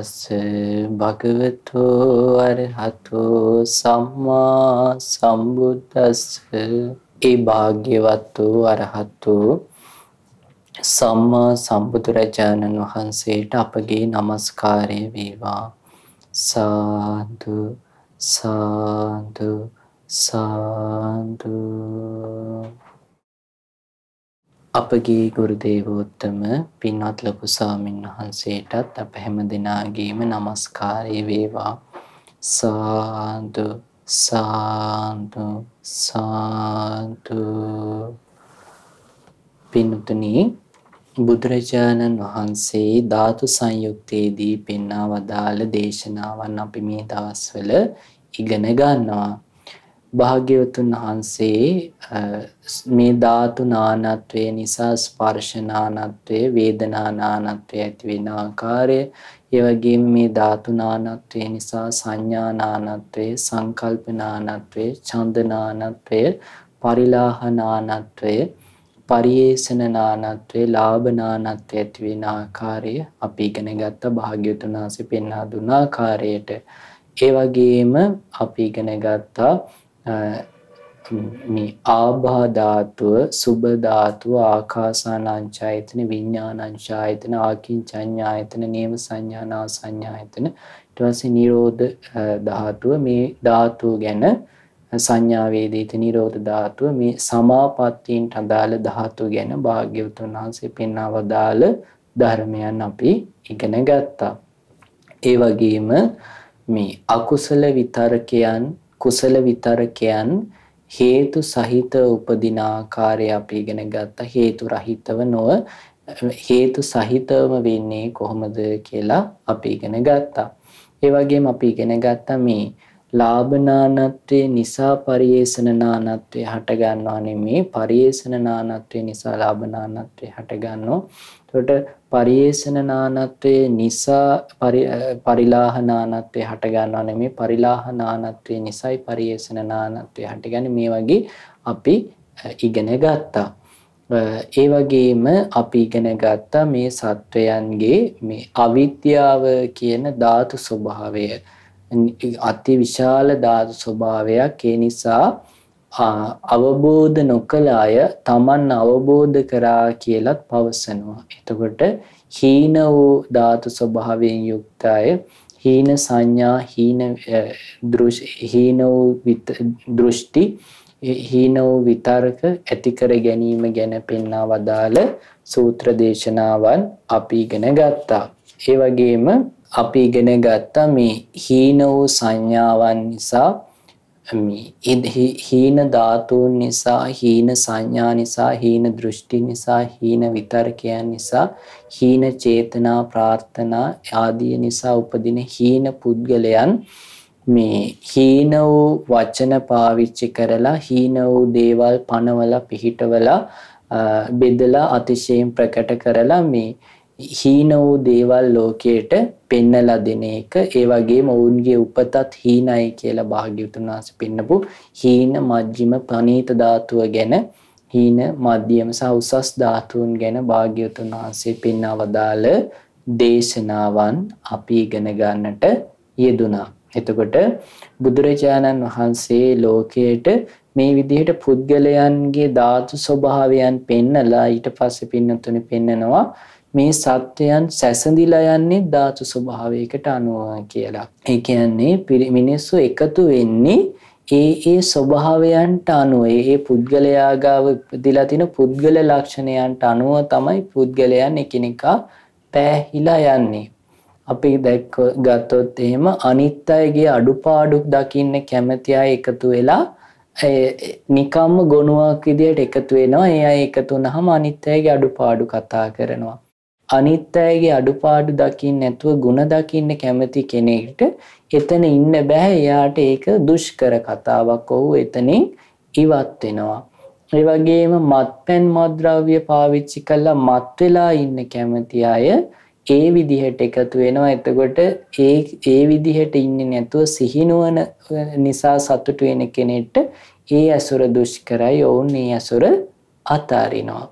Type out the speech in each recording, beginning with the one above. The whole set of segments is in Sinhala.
තස්ස භගවතු අරහතු සම්මා සම්බුද්දස්ස ඒ භාග්‍යවතු අරහතු සම්මා සම්බුදුරජාණන් වහන්සේට අපගේ নমස්කාරය වේවා සාදු සාදු සාදු අපගේ ගුරු දේවෝත්තම පින්වත් ලොකු ස්වාමීන් වහන්සේටත් අප හැම දෙනාගේම নমස්කාරය වේවා සාදු සාදු සාදු පින්තුනි බුදුරජාණන් වහන්සේ ධාතු සංයුක්තයේදී පෙන්වා වදාළ දේශනාවන් අපි මේ දවස්වල ඉගෙන ගන්නවා භාග්‍යවතුන් වහන්සේ මේ ධාතු නානත්වය නිසා ස්පර්ශ නානත්වය වේදනා නානත්වය ඇති වෙන ආකාරය ඒ වගේම මේ ධාතු නානත්වය නිසා සංඥා නානත්වය සංකල්ප නානත්වය ඡන්ද නානත්වය පරිලාහ නානත්වය පරියේෂණ නානත්වය ලාභ නානත්වය ඇති වෙන ආකාරය අපි ඉගෙන ගත්ත භාග්‍යවතුන් වහන්සේ පෙන්වා දුන ආකාරයට ඒ වගේම අපි ඉගෙන ගත්තා මේ ආභා ධාතුව, සුබ ධාතුව, ආකාසානංචායතන, විඥානංචායතන, ආකින්චඤ්ඤායතන, නේම සංඥානා සංඥායතන, ඊට පස්සේ නිරෝධ ධාතුව මේ ධාතුව ගැන සංඥා වේදිත නිරෝධ ධාතුව මේ සමාපත්තීන්ට අදාළ ධාතු ගැන භාග්‍යවතුන් වහන්සේ පෙන්වවදාළ ධර්මයන් අපි ඉගෙන ගත්තා. ඒ වගේම මේ අකුසල විතරකයන් කුසල විතරකයන් හේතු සහිත උපදින ආකාරය අපි ඉගෙන ගත්තා හේතු රහිතව නොව හේතු සහිතවම වෙන්නේ කොහොමද කියලා අපි ඉගෙන ගත්තා. ඒ වගේම අපි ඉගෙන ගත්තා මේ ලාභනානත්වයේ නිසා පරිේෂණනානත්වය හට ගන්නවා නෙමේ පරිේෂණනානත්වය නිසා ලාභනානත්වය හට ගන්නවා. එතකොට පරිේෂණ නානත්වයේ නිසා පරිලාහ නානත්වය හට ගන්නවා නෙමෙයි පරිලාහ නානත්වය නිසායි පරිේෂණ නානත්වය හටගන්නේ මේ වගේ අපි ඉගෙන ගත්තා. ඒ වගේම අපි ඉගෙන ගත්තා මේ සත්වයන්ගේ මේ අවිද්‍යාව කියන ධාතු ස්වභාවය අති විශාල ධාතු ස්වභාවයක් ඒ නිසා අවබෝධ නොකළ අය තමන් අවබෝධ කරා කියලත් පවසනවා. එතකොට හීන වූ ධාතු ස්වභාවයෙන් යුක්ත අය හීන සංඥා හීන හීන වූ දෘෂ්ටි හීන වූ විතර්ක ඇති කර ගැනීම ගැන පෙන්වා වදාළ සූත්‍ර දේශනාවන් අපි ඉගෙන ගත්තා. ඒ වගේම අපි ඉගෙන ගත්තා මේ හීන වූ සංඥාවන් නිසා හීන ධාතුන් නිසා හීන සංඥා නිසා හීන දෘෂ්ටි නිසා හීන විතර්කයන් නිසා හීන චේතනා ප්‍රාර්ථනා ආදී නිසා උපදින හීන පුද්ගලයන් මේ හීන වූ වචන පාවිච්චි කරලා හීන වූ දේවල් පනවලා පිහිටවලා බෙදලා අතිශයින් ප්‍රකට කරලා මේ හීන වූ දේවල් ලෝකයට පෙන්නලා දෙන එක ඒ වගේම ඔවුන්ගේ උපතත් හීනයි කියලා භාග්‍යවතුන් වහන්සේ පෙන්නපු හීන මජ්ජිම ප්‍රනීත ධාතුව ගැන හීන මධ්‍යම සහ උසස් ධාතුන් ගැන භාග්‍යවතුන් වහන්සේ පෙන්වවදාළ දේශනාවන් අපි ඉගෙන ගන්නට යෙදුනා. එතකොට බුදුරජාණන් වහන්සේ ලෝකයට මේ විදිහට පුද්ගලයන්ගේ ධාතු ස්වභාවයන් පෙන්නලා ඊට පස්සේ පින්නතුනේ පෙන්නනවා මේ සත්‍යයන් සැසඳිලා යන්නේ ධාතු ස්වභාවයකට අනුව කියලා. ඒ කියන්නේ මිනිස්සු එකතු වෙන්නේ ඒ ඒ ස්වභාවයන්ට අනුව ඒ පුද්ගලයා ගාව ඉපදිලා තියෙන පුද්ගල ලක්ෂණයන්ට අනුව තමයි පුද්ගලයන් එකිනෙකා පෑහිලා යන්නේ. අපි දැක්ක ගත්තොත් එහෙම අනිත් අයගේ අඩුපාඩු දකින්න කැමති අය එකතු වෙලා නිකම්ම ගොනුවක් විදියට එකතු වෙනවා. ඒ අය එකතු වුණාම අනිත් අයගේ අඩුපාඩු කතා කරනවා. අනිත්‍යයේ අඩුපාඩු දකින්න නැතුව ಗುಣ දකින්න කැමති කෙනෙක්ට එතන ඉන්න බෑ එයාට ඒක දුෂ්කර කතාවක් ඔහු එතනින් ඉවත් වෙනවා ඒ වගේම මත්පැන් මද්‍රව්‍ය පාවිච්චි කළා මත් වෙලා ඉන්න කැමති අය ඒ විදිහට එකතු වෙනවා එතකොට ඒ ඒ විදිහට ඉන්නේ නැතුව සිහිනුවන නිසා සතුටු වෙන කෙනෙක්ට ඒ අසුර දුෂ්කරයි ඔවුන් ඒ අසුර අතාරිනවා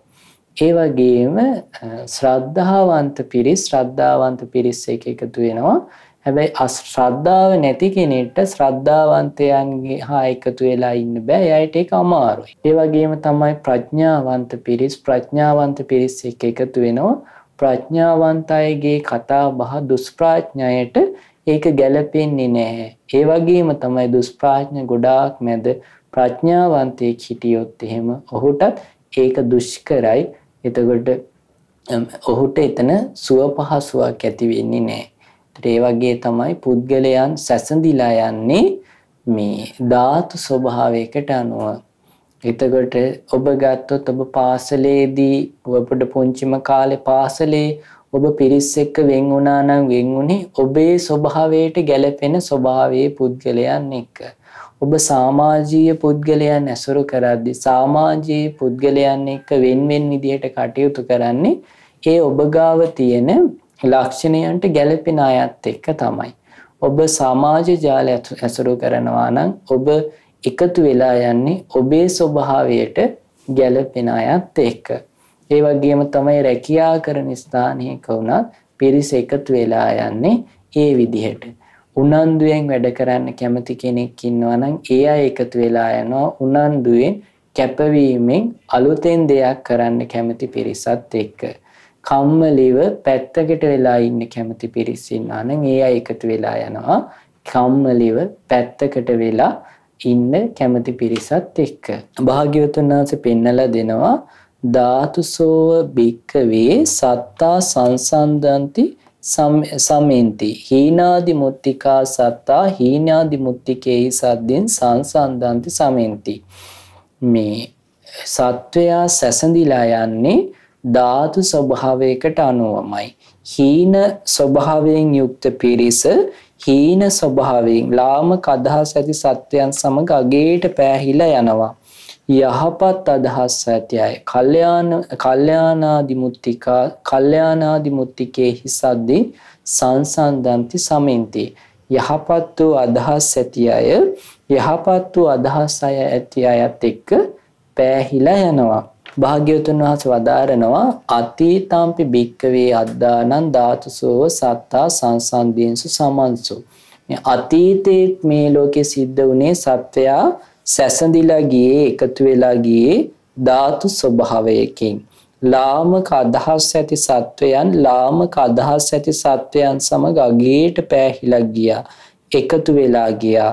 ඒ වගේම ශ්‍රද්ධාවන්ත පිරිස් ශ්‍රද්ධාවන්ත පිරිස් එක එකතු වෙනවා හැබැයි අශ්‍රද්ධාව නැති කෙනෙට ශ්‍රද්ධාවන්තයන්ගේ හා එකතු වෙලා ඉන්න බෑ යට එක අමාරුයි. ඒ වගේම තමයි ප්‍රඥාවන්ත පිරිස් ප්‍රඥාවන්ත පිරිස් එක එකතු වෙනවා ප්‍රඥාවන්ත අයගේ කතා බහ දුස්ප්‍රාඥයට ඒක ගැලපෙන්නේ නැහැ. ඒ වගේම තමයි දුස්ප්‍රාඥ ගොඩාක් මැද ප්‍රඥාවන්තයෙක් හිටියොත් එහෙම ඔහුටත් ඒක දුෂ්කරයි එතකොට ඔහුට එතන සුව පහසුවක් ඇති වෙන්නේ නෑ. ඒ වගේ තමයි පුද්ගලයන් සැසඳිලා යන්නේ මේ ධාතු ස්වභාවයකට අනුව. එතකොට ඔබ ගත්තොත් ඔබ පාසලේදී ඔබට පුංචිම කාලේ පාසලේ ඔබ පිරිස් එක්ක වෙන් වුණා නම් වෙන් වුණේ ඔබේ ස්වභාවයට ගැළපෙන ස්වභාවයේ පුද්ගලයන් එක්ක. ඔබ සාමාජීය පුද්ගලයන් ඇසුරු කරද්දි සාමාජයේ පුද්ගලයන් එක්ක වෙන්වෙන් විදිහට කටයුතු කරන්නේ ඒ ඔබ ගාව තියෙන ලක්ෂණයන්ට ගැළපෙන අයත් එක්ක තමයි. ඔබ සමාජ ජාලය ඇසුරු කරනවා නම් ඔබ එකතු වෙලා යන්නේ ඔබේ ස්වභාවයට ගැළපෙන අයත් එක්ක. ඒ වගේම තමයි රැකියා කරන ස්ථානයක වුණත් පිරිස එකතු වෙලා යන්නේ ඒ විදිහට. උනන්දුවෙන් වැඩ කරන්න කැමති කෙනෙක් ඉන්නවා නම් ඒ අය එකතු වෙලා යනවා උනන්දුවෙන් කැපවීමෙන් අලුතෙන් දෙයක් කරන්න කැමති පිරිසත් එක්ක. කම්මලිව පැත්තකට වෙලා ඉන්න කැමති පිරිස් ඉන්නවා නම් ඒ අය එකතු වෙලා යනවා කම්මලිව පැත්තකට වෙලා ඉන්න කැමති පිරිසත් එක්ක. භාග්‍යවතුන් වහන්සේ පෙන්නලා දෙනවා ධාතුසෝව භික්කවේ සත්තා සංසන්දන්ති සමෙන්ති හීනාදි මුත්තිකා සත්තා හීනාදි මුත්තිකේහි සද්දෙන් සංසන්දන්ති සමෙන්ති මේ සත්වයා සැසඳිලා යන්නේ ධාතු ස්වභාවයකට අනුවමයි හීන ස්වභාවයෙන් යුක්ත පිරිස හීන ස්වභාවයෙන් ලාම කදහස් ඇති සත්වයන් සමග අගේට පෑහිලා යනවා යහපත් අදහස් ඇති අය. කල්යාණ කල්යාණාදිමුත්තිකා කල්යාණාදිමුත්තිකේ හිසද්දී සංසන්දන්ති සමින්ති. යහපත් වූ අදහස් ඇති අය යහපත් වූ අදහස් අය ඇති අයත් එක්ක පෑහිලා යනවා. භාග්‍යවතුන් වහන්සේ වදාරනවා අතීතම්පි භික්කවේ අද්දානං ධාතුසෝව සත්තා සංසන්දීන්සු සමන්සු. මේ අතීතයේ මේ ලෝකේ සිද්ධ වුණේ සත්වයා සැසඳිලා ගියේ එකතු වෙලා ගියේ ධාතු ස්වභාවයකින් ලාමක අදහස් ඇති සත්වයන් ලාමක අදහස් ඇති සත්වයන් සමග අගේට පෑහිලා ගියා එකතු වෙලා ගියා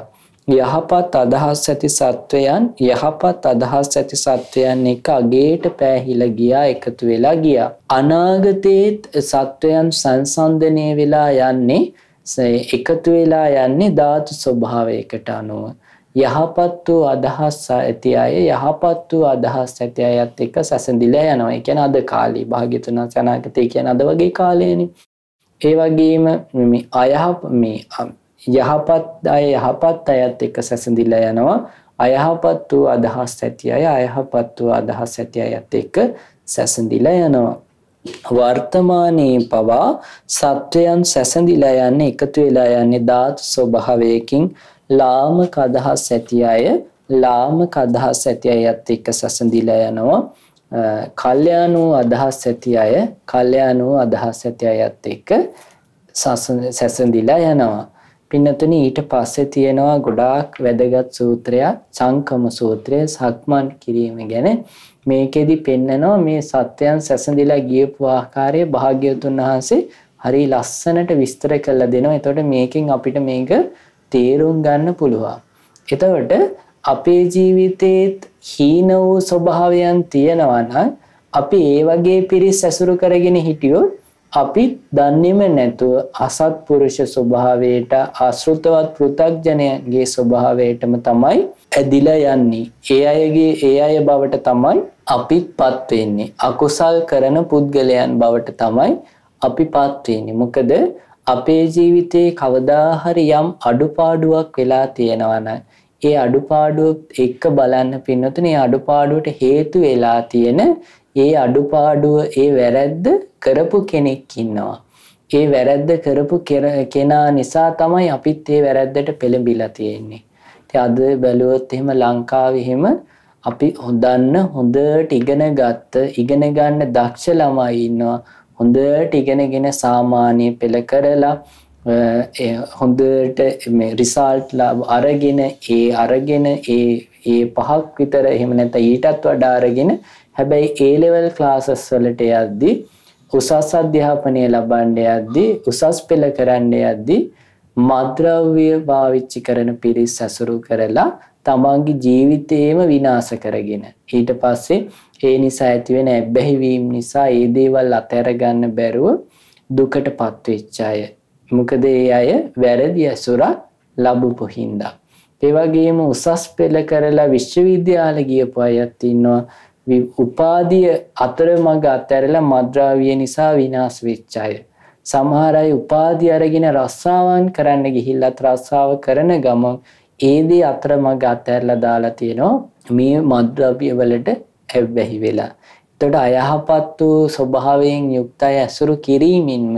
යහපත් අදහස් ඇති සත්වයන් යහපත් අදහස් ඇති සත්වයන් එක අගේට පෑහිලා ගියා එකතු වෙලා ගියා අනාගතයේත් සත්වයන් සංසන්දනය වෙලා යන්නේ එකතු වෙලා යන්නේ ධාතු ස්වභාවයකට අනුව යහපත් වූ අදහස් ඇති අය යහපත් වූ අදහස් ඇති අයත් එක්ක සැසඳිලා යනවා. ඒ කියන්නේ අද කාලේ භාග්‍යතුන් සනාගතේ කියන අද වගේ කාලයනේ. ඒ වගේම මේ අයහ මේ යහපත් අය යහපත් අයත් එක්ක සැසඳිලා යනවා. අයහපත් වූ අදහස් ඇති අය අයහපත් වූ අදහස් ඇති අයත් එක්ක සැසඳිලා යනවා. වර්තමානයේ පවා සත්වයන් සැසඳිලා යන්නේ එකතු වෙලා යන්නේ ධාතු ස්වභාවයකින් ලාමක අදහස් ඇති අය ලාමක අදහස් ඇති අයත් එක්ක සැසඳීලා යනවා. කල්යාණෝ අදහස් ඇති අය කල්යාණෝ අදහස් ඇති අයත් එක්ක සැසඳීලා යනවා. පින්නතුනි ඊට පස්සේ තියෙනවා ගොඩාක් වැදගත් සූත්‍රයක් සංකම සූත්‍රය සක්මන් කිරීම ගැන මේකෙදි පෙන්නනවා මේ සත්‍යයන් සැසඳීලා ගියපු ආකාරය භාග්‍යවතුන් වහන්සේ හරි ලස්සනට විස්තර කරලා දෙනවා. එතකොට මේකෙන් අපිට මේක තේරුම් ගන්න පුළුවන්. එතවට අපේ ජීවිතයේත් හීන වූ ස්වභාවයන් තියෙනවනම් අපි ඒ වගේ පිරිස් ඇසුරු කරගෙන හිටියොත් අපි දන්නෙම නැතුව අසත්පුරුෂ ස්වභාවයට ආශෘතවත් පෘථග්ජනයගේ ස්වභාවයටම තමයි ඇදිලා යන්නේ. ඒ අයගේ ඒ අය බවට තමයි අපිත් පත්වෙන්නේ. අකුසල් කරන පුද්ගලයන් බවට තමයි අපි පත්වෙන්නේ. මොකද අපේ ජීවිතයේ කවදා හරි යම් අඩුපාඩුවක් වෙලා තියෙනවන ඒ අඩුපාඩුවත් එක්ක බලන්න පින්නතුන ඒ අඩුපාඩුවට හේතු වෙලා තියෙන ඒ අඩුපාඩුව ඒ වැරැද්ද කරපු කෙනෙක් ඉන්නවා. ඒ වැරැද්ද කරපු කෙනා නිසා තමයි අපිත් ඒ වැරැද්දට පෙළඹිලා තියෙන්නේ. ඉතින් අද බැලුවොත් එහෙම ලංකාවේ එහෙම අපි හොඳන්න හොඳට ඉගෙන ගත්ත ඉගෙන ගන්න දක්ෂ ළමයි ඉන්නවා. හොඳට ඉගෙනගෙන සාමාන්‍ය පෙළ කරලා හොඳට රිසාල්ට්ලා අරගෙන ඒ අරගෙන ඒ ඒ පහක් විතර එහෙම නැත ඊටත් වඩා අරගෙන හැබැයි ඒලෙවල් ක්ලාසස් වලට යද්දී උසස් අධ්‍යාපනය ලබන්ඩ යද්දී උසස් පෙළ කරන්න යද්දී මද්‍රව්‍ය භාවිච්චි කරන පිරිස් සැසුරු කරලා තමන්ගේ ජීවිතයේම විනාස කරගෙන. ඊට පස්සේ ඒ නිසා ඇතිවෙන ඇබ්බැහිවීම නිසා ඒ දේවල් අතහැර ගන්න බැරුව දුකටපත් වෙච්ච අය. මොකද ඒ අය වැරදි ඇසුරක් ලැබුපු හින්දා. ඒ වගේම උසස් පෙළ කරලා විශ්වවිද්‍යාල ගියපු අයත් ඉන්නවා. උපාධිය අතරමඟ අතහැරලා මද්‍රාවිය නිසා විනාශ වෙච්ච අය. සමහර අය උපාධි අරගෙන රස්සාවන් කරන්න ගිහිල්ලත් රස්සාව කරන ගමන් ඒ දේ අතරමඟ අතහැරලා දාලා තියෙනවා. මේ මද්‍රව්‍ය වලට කැබ්බැහි වෙලා. එතකොට අයහපත් වූ ස්වභාවයෙන් යුක්ත අය ඇසුරු කිරීමින්ම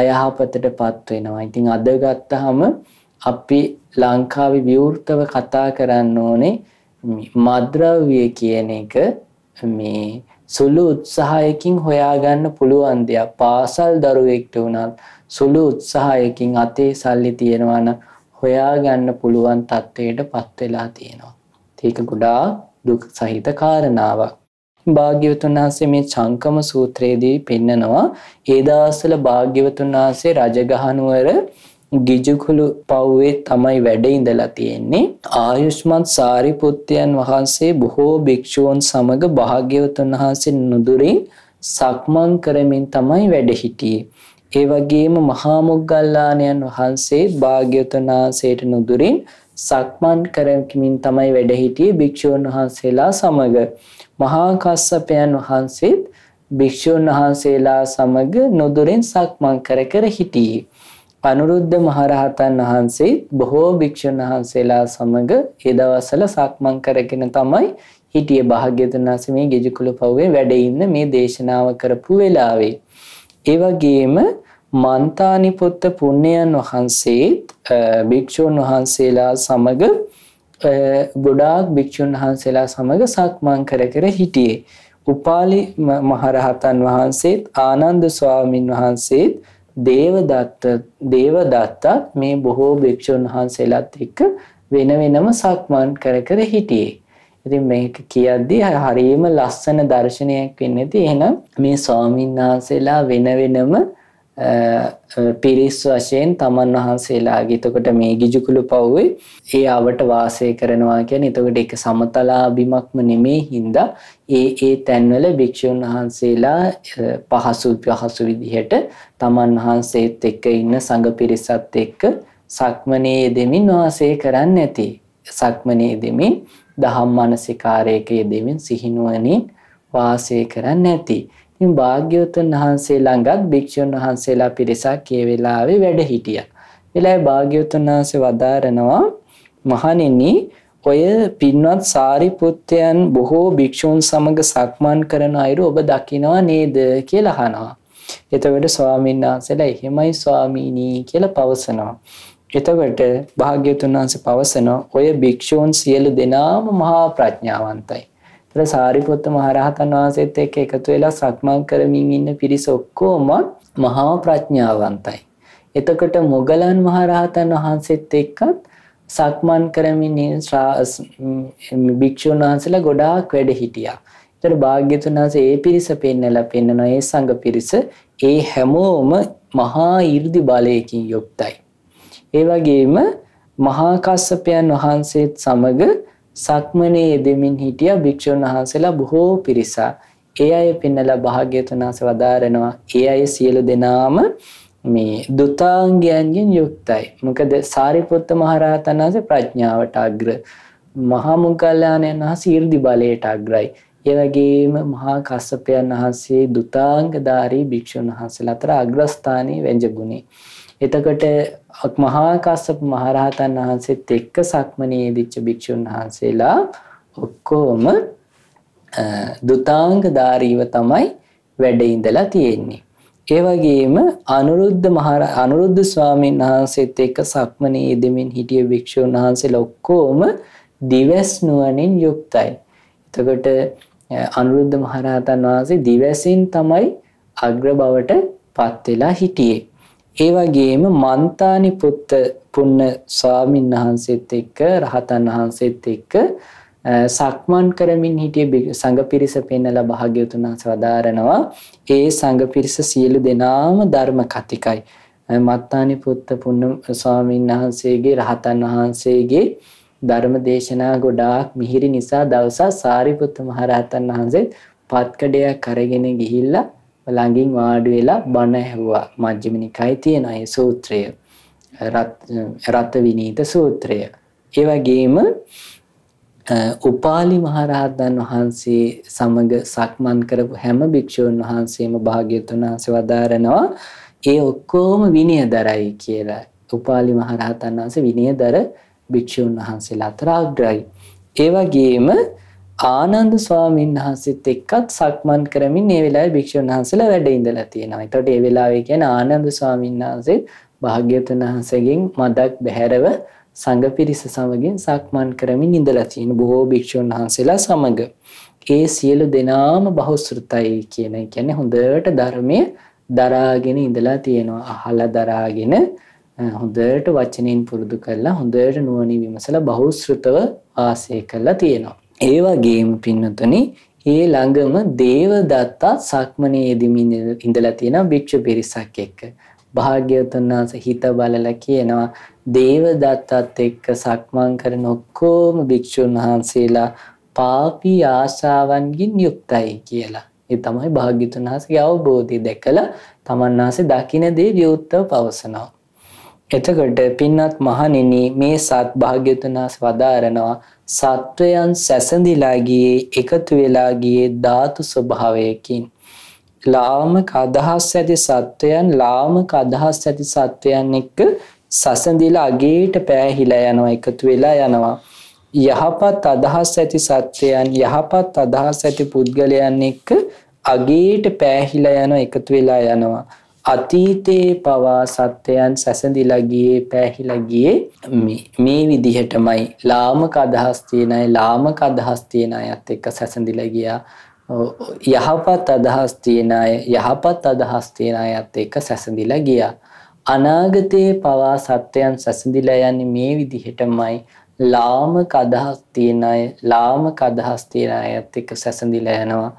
අයහපතටපත් වෙනවා. ඉතින් අද ගත්තාම අපි ලංකාවේ විවෘතව කතා කරන්න ඕනේ මද්‍රව්‍ය කියන එක මේ සුළු උත්සාහයකින් හොයාගන්න පුළුවන් දෙයක්. පාසල් දරුවෙක්ට වුණත් සුළු උත්සාහයකින් අතේ සල්ලි තියෙනවා නම් හොයාගන්න පුළුවන් තත්ත්වයට පත් වෙලා තියෙනවා. ඒක ගොඩාක් දුක් සහිත කාරණාවක්. භාග්‍යවතුන් වහන්සේ මේ චංකම සූත්‍රයේදී පෙන්නනවා ඒ දවස්වල භාග්‍යවතුන් වහන්සේ රජගහනුවර ගිජුකුළු පව්වේ තමයි වැඩ ඉඳලා තියෙන්නේ ආයුෂ්මත් සාරිපුත්තයන් වහන්සේ බොහෝ භික්ෂූන් සමග භාග්‍යවතුන් වහන්සේ නුදුරින් සක්මන් කරමින් තමයි වැඩ හිටියේ. ඒ වගේම මහා මොග්ගල්ලාණන් වහන්සේ භාග්‍යවතුන් වහන්සේට නුදුරින් සක්මන් කරමින් තමයි වැඩ හිටියේ භික්ෂුන් වහන්සේලා සමග. මහා කස්සපයන් වහන්සේත් භික්ෂුන් වහන්සේලා සමග නොදුරින් සක්මන් කර කර හිටියේ. අනුරුද්ධ මහරහතන් වහන්සේ බොහෝ භික්ෂුන් වහන්සේලා සමග ඒ දවස්වල සක්මන් කරගෙන තමයි හිටියේ භාග්‍යවතුන් වහන්සේ මේ ගිජුකුල පව්වේ වැඩ ඉන්න මේ දේශනාව කරපු වෙලාවේ. ඒ වගේම මන්තානිපොත්ත පුණ්‍යයන් වහන්සේත් භික්ෂූන් වහන්සේලා සමග ගොඩාක් භික්ෂූන් වහන්සේලා සමග සක්මන් කර කර හිටියේ. උපාලි මහරහතන් වහන්සේත් ආනන්ද ස්වාමින් වහන්සේත් දේවදත්ත දේවදත්තත් මේ බොහෝ භික්ෂූන් වහන්සේලාත් එක්ක වෙන වෙනම සක්මන් කර කර හිටියේ. ඉතින් මේක කියද්දී හරියම ලස්සන දර්ශනයක් වෙන්නේ. එහෙනම් මේ ස්වාමීන් වහන්සේලා වෙන වෙනම පිරිස් වශයෙන් තමන් වහන්සේලා ගිතකොට මේ ගිජුකුළු පව්වේ ඒ අවට වාසය කරනවා කියන එතකට එක සමතලා බිමක්ම නෙමේ හින්දා ඒ ඒ තැන්වල භික්‍ෂූන් වහන්සේලා පහසු පහසු විදිහට තමන් වහන්සේත් එක්ක ඉන්න සඟ පිරිසත් එක්ක සක්මනයේ දෙමින් වාසය කරන්න ඇති සක්මනයේ දෙමින් දහම් මනසිකාරයකය දෙමින් සිහිනුවනින් වාසය කරන්න ඇති. ඉතින් භාග්‍යවතුන් වහන්සේ ළඟත් භික්ෂුන් වහන්සේලා පිරිසක් ඒ වෙලාවේ වැඩ හිටියා. වෙලාවේ භාග්‍යවතුන් වහන්සේ වදාරනවා මහණෙනි ඔය පින්වත් සාරිපුත්තයන් බොහෝ භික්ෂූන් සමග සක්මන් කරන අයුරු ඔබ දකිනවා නේද කියලා අහනවා. එතකොට ස්වාමීන් වහන්සේලා එහෙමයි ස්වාමීනි කියලා පවසනවා. එතකොට භාග්‍යතුන් වහන්සේ පවසනවා ඔය භික්ෂූන් සියලු දෙනාම මහා ප්‍රඥාවන්තයි. තර සාරිපුත්ත මහරහතන් වහන්සේත් එක්ක එකතු වෙලා සක්මන් කරමින් ඉන්න පිරිස ඔක්කොම මහා ප්‍රඥාවන්තයි. එතකොට මොගලන් මහරහතන් වහන්සේත් එක්කත් සක්මන් කරමින් භික්ෂූන් වහන්සේලා ගොඩාක් වැඩ හිටියා. ඒතර භාග්‍යතුන් වහන්සේ ඒ පිරිස පෙන්නලා පෙන්නනවා ඒ සංඝ පිරිස ඒ හැමෝම මහා 이르දි බලයකින් යුක්තයි. ඒ වගේම මහා කස්සපයන් වහන්සේත් සමග සක්මනේ යෙදෙමින් හිටිය භික්ෂුන් වහන්සේලා බොහෝ පිරිසා. ඒ අය පින්නලා භාග්‍යතුන් වහන්සේ වදාරනවා. ඒ අය සියලු දෙනාම මේ දුතාංගයන්ගෙන් යුක්තයි. මොකද සාරිපුත්ත මහරහතන් වහන්සේ ප්‍රඥාවට අග්‍ර මහා මුගල්ලාණන් වහන්සේ 이르දි බලයට අග්‍රයි. ඒ වගේම මහා කස්සපයන් වහන්සේ දුතාංගධාරී භික්ෂුන් වහන්සේලා අතර අග්‍රස්ථානයේ වැජගුණේ. එතකොට මහා කස්සප මහරහතන් වහන්සේත් එක්ක සක්මනේ දිච්ච භික්ෂුන් වහන්සේලා ඔක්කොම දුතාංග ධාරීව තමයි වැඩ ඉඳලා තියෙන්නේ. ඒ වගේම අනුරුද්ධ මහර අනුරුද්ධ ස්වාමීන් වහන්සේත් එක්ක සක්මනේ යෙදෙමින් හිටිය භික්ෂුන් වහන්සේලා ඔක්කොම දිවස් නුවණින් යුක්තයි. එතකොට අනුරුද්ධ මහරහතන් වහන්සේ දිවසින් තමයි අග්‍ර බවට පත් වෙලා හිටියේ. ඒ වගේම මන්තානි පුත්ත පුන්න ස්වාමීන් වහන්සේත් එක්ක රහතන් වහන්සේත් එක්ක සක්මන් කරමින් හිටිය සංඝ පිරිස පෙන්වලා භාග්‍යවතුන් වහන්සේ වදාරනවා ඒ සංඝ පිරිස සියලු දෙනාම ධර්ම කතිකයි මත්තානි පුත්ත පුන්න ස්වාමීන් වහන්සේගේ රහතන් වහන්සේගේ ධර්ම දේශනා ගොඩාක් මිහිරි නිසා දවසක් සාරිපුත්ත මහරහතන් වහන්සේ පත්කඩයක් අරගෙන ගිහිල්ලා ළඟින් වාඩි වෙලා බණ ඇහුවා. මජ්ක්‍ධිම නිකායේ තියෙන ඒ සූත්‍රය. රත් විනීත සූත්‍රය. ඒ වගේම උපාලි මහරහතන් වහන්සේ සමග සක්මන් කරපු හැම භික්ෂුන් වහන්සේම භාග්‍යතුන් වහන්සේ වදාරනවා ඒ ඔක්කොම විනයදරයි කියලා. උපාලි මහරහතන් වහන්සේ විනයදර භික්ෂුන් වහන්සේලා අතර අග්‍රයි. ඒ වගේම ආනන්ද ස්වාමීන් වහන්සේත් එක්කත් සක්මන් කරමින් මේ වෙලාවේ භික්ෂුන් වහන්සේලා වැඩ ඉඳලා තියෙනවා. එතකොට ඒ වෙලාවේ කියන්නේ ආනන්ද ස්වාමීන් වහන්සේ භාග්‍යවතුන් වහන්සේගෙන් මදක් බැහැරව සංඝ පිරිස සමගින් සක්මන් කරමින් ඉඳලා තියෙන බොහෝ භික්ෂුන් වහන්සේලා සමග ඒ සියලු දෙනාම බහුශෘතයි කියන කියන්නේ හොඳට ධර්මයේ දරාගෙන ඉඳලා තියෙනවා. අහලා දරාගෙන හොඳට වචනෙන් පුරුදු කරලා හොඳට නුවණින් විමසලා බහුශෘතව ආසය කරලා තියෙනවා. ඒ වගේම පින්නතුනේ ඒ ළඟම දේවදත්තා සක්මනේ යෙදමින් ඉඳලා තියෙන භික්ෂු පිරිසක් එක්ක භාග්‍යවතුන් වහන්සේ හිත බලලා කියනවා දේවදත්තත් එක්ක සක්මන් කරන ඔක්කොම භික්ෂුන් වහන්සේලා පාපී ආශාවන්ගින් යුක්තයි කියලා. ඒ තමයි භාග්‍යවතුන් වහන්සේගේ අවබෝධය දැකලා තමන් වහන්සේ දකින දේ විවුර්තව පවසනවා. එතකොට පින්වත් මහණෙනි මේ සත් භාග්‍යවතුන් වහන්සේ වදාරනවා සත්වයන් සැසඳිලා ගියේ එකතු වෙලා ගියේ ධාතු ස්වභාවයකින් ලාමක අදහස් ඇති සත්වයන් ලාමක අදහස් ඇති සත්වයන් එක්ක සසඳිලා අගේට පෑහිලා යනවා එකතු වෙලා යනවා යහපත් අදහස් ඇති සත්වයන් යහපත් අදහස් ඇති පුද්ගලයන් එක්ක අගේට පෑහිලා යන එකතු වෙලා යනවා අතීතයේ පවා සත්‍යයන් සැසඳිලා ගියේ පැහිලා ගියේ මේ විදිහටමයි ලාමක අදහස් තියෙන අය ලාමක අදහස් තියෙන අයත් එක්ක සැසඳිලා ගියා යහපත් අදහස් තියෙන අය යහපත් අදහස් තියෙන අයත් එක්ක සැසඳිලා ගියා අනාගතයේ පවා සත්‍යයන් සැසඳිලා යන්නේ මේ විදිහටමයි ලාමක අදහස් තියෙන අය ලාමක අදහස් තියෙන අයත් එක්ක සැසඳිලා යනවා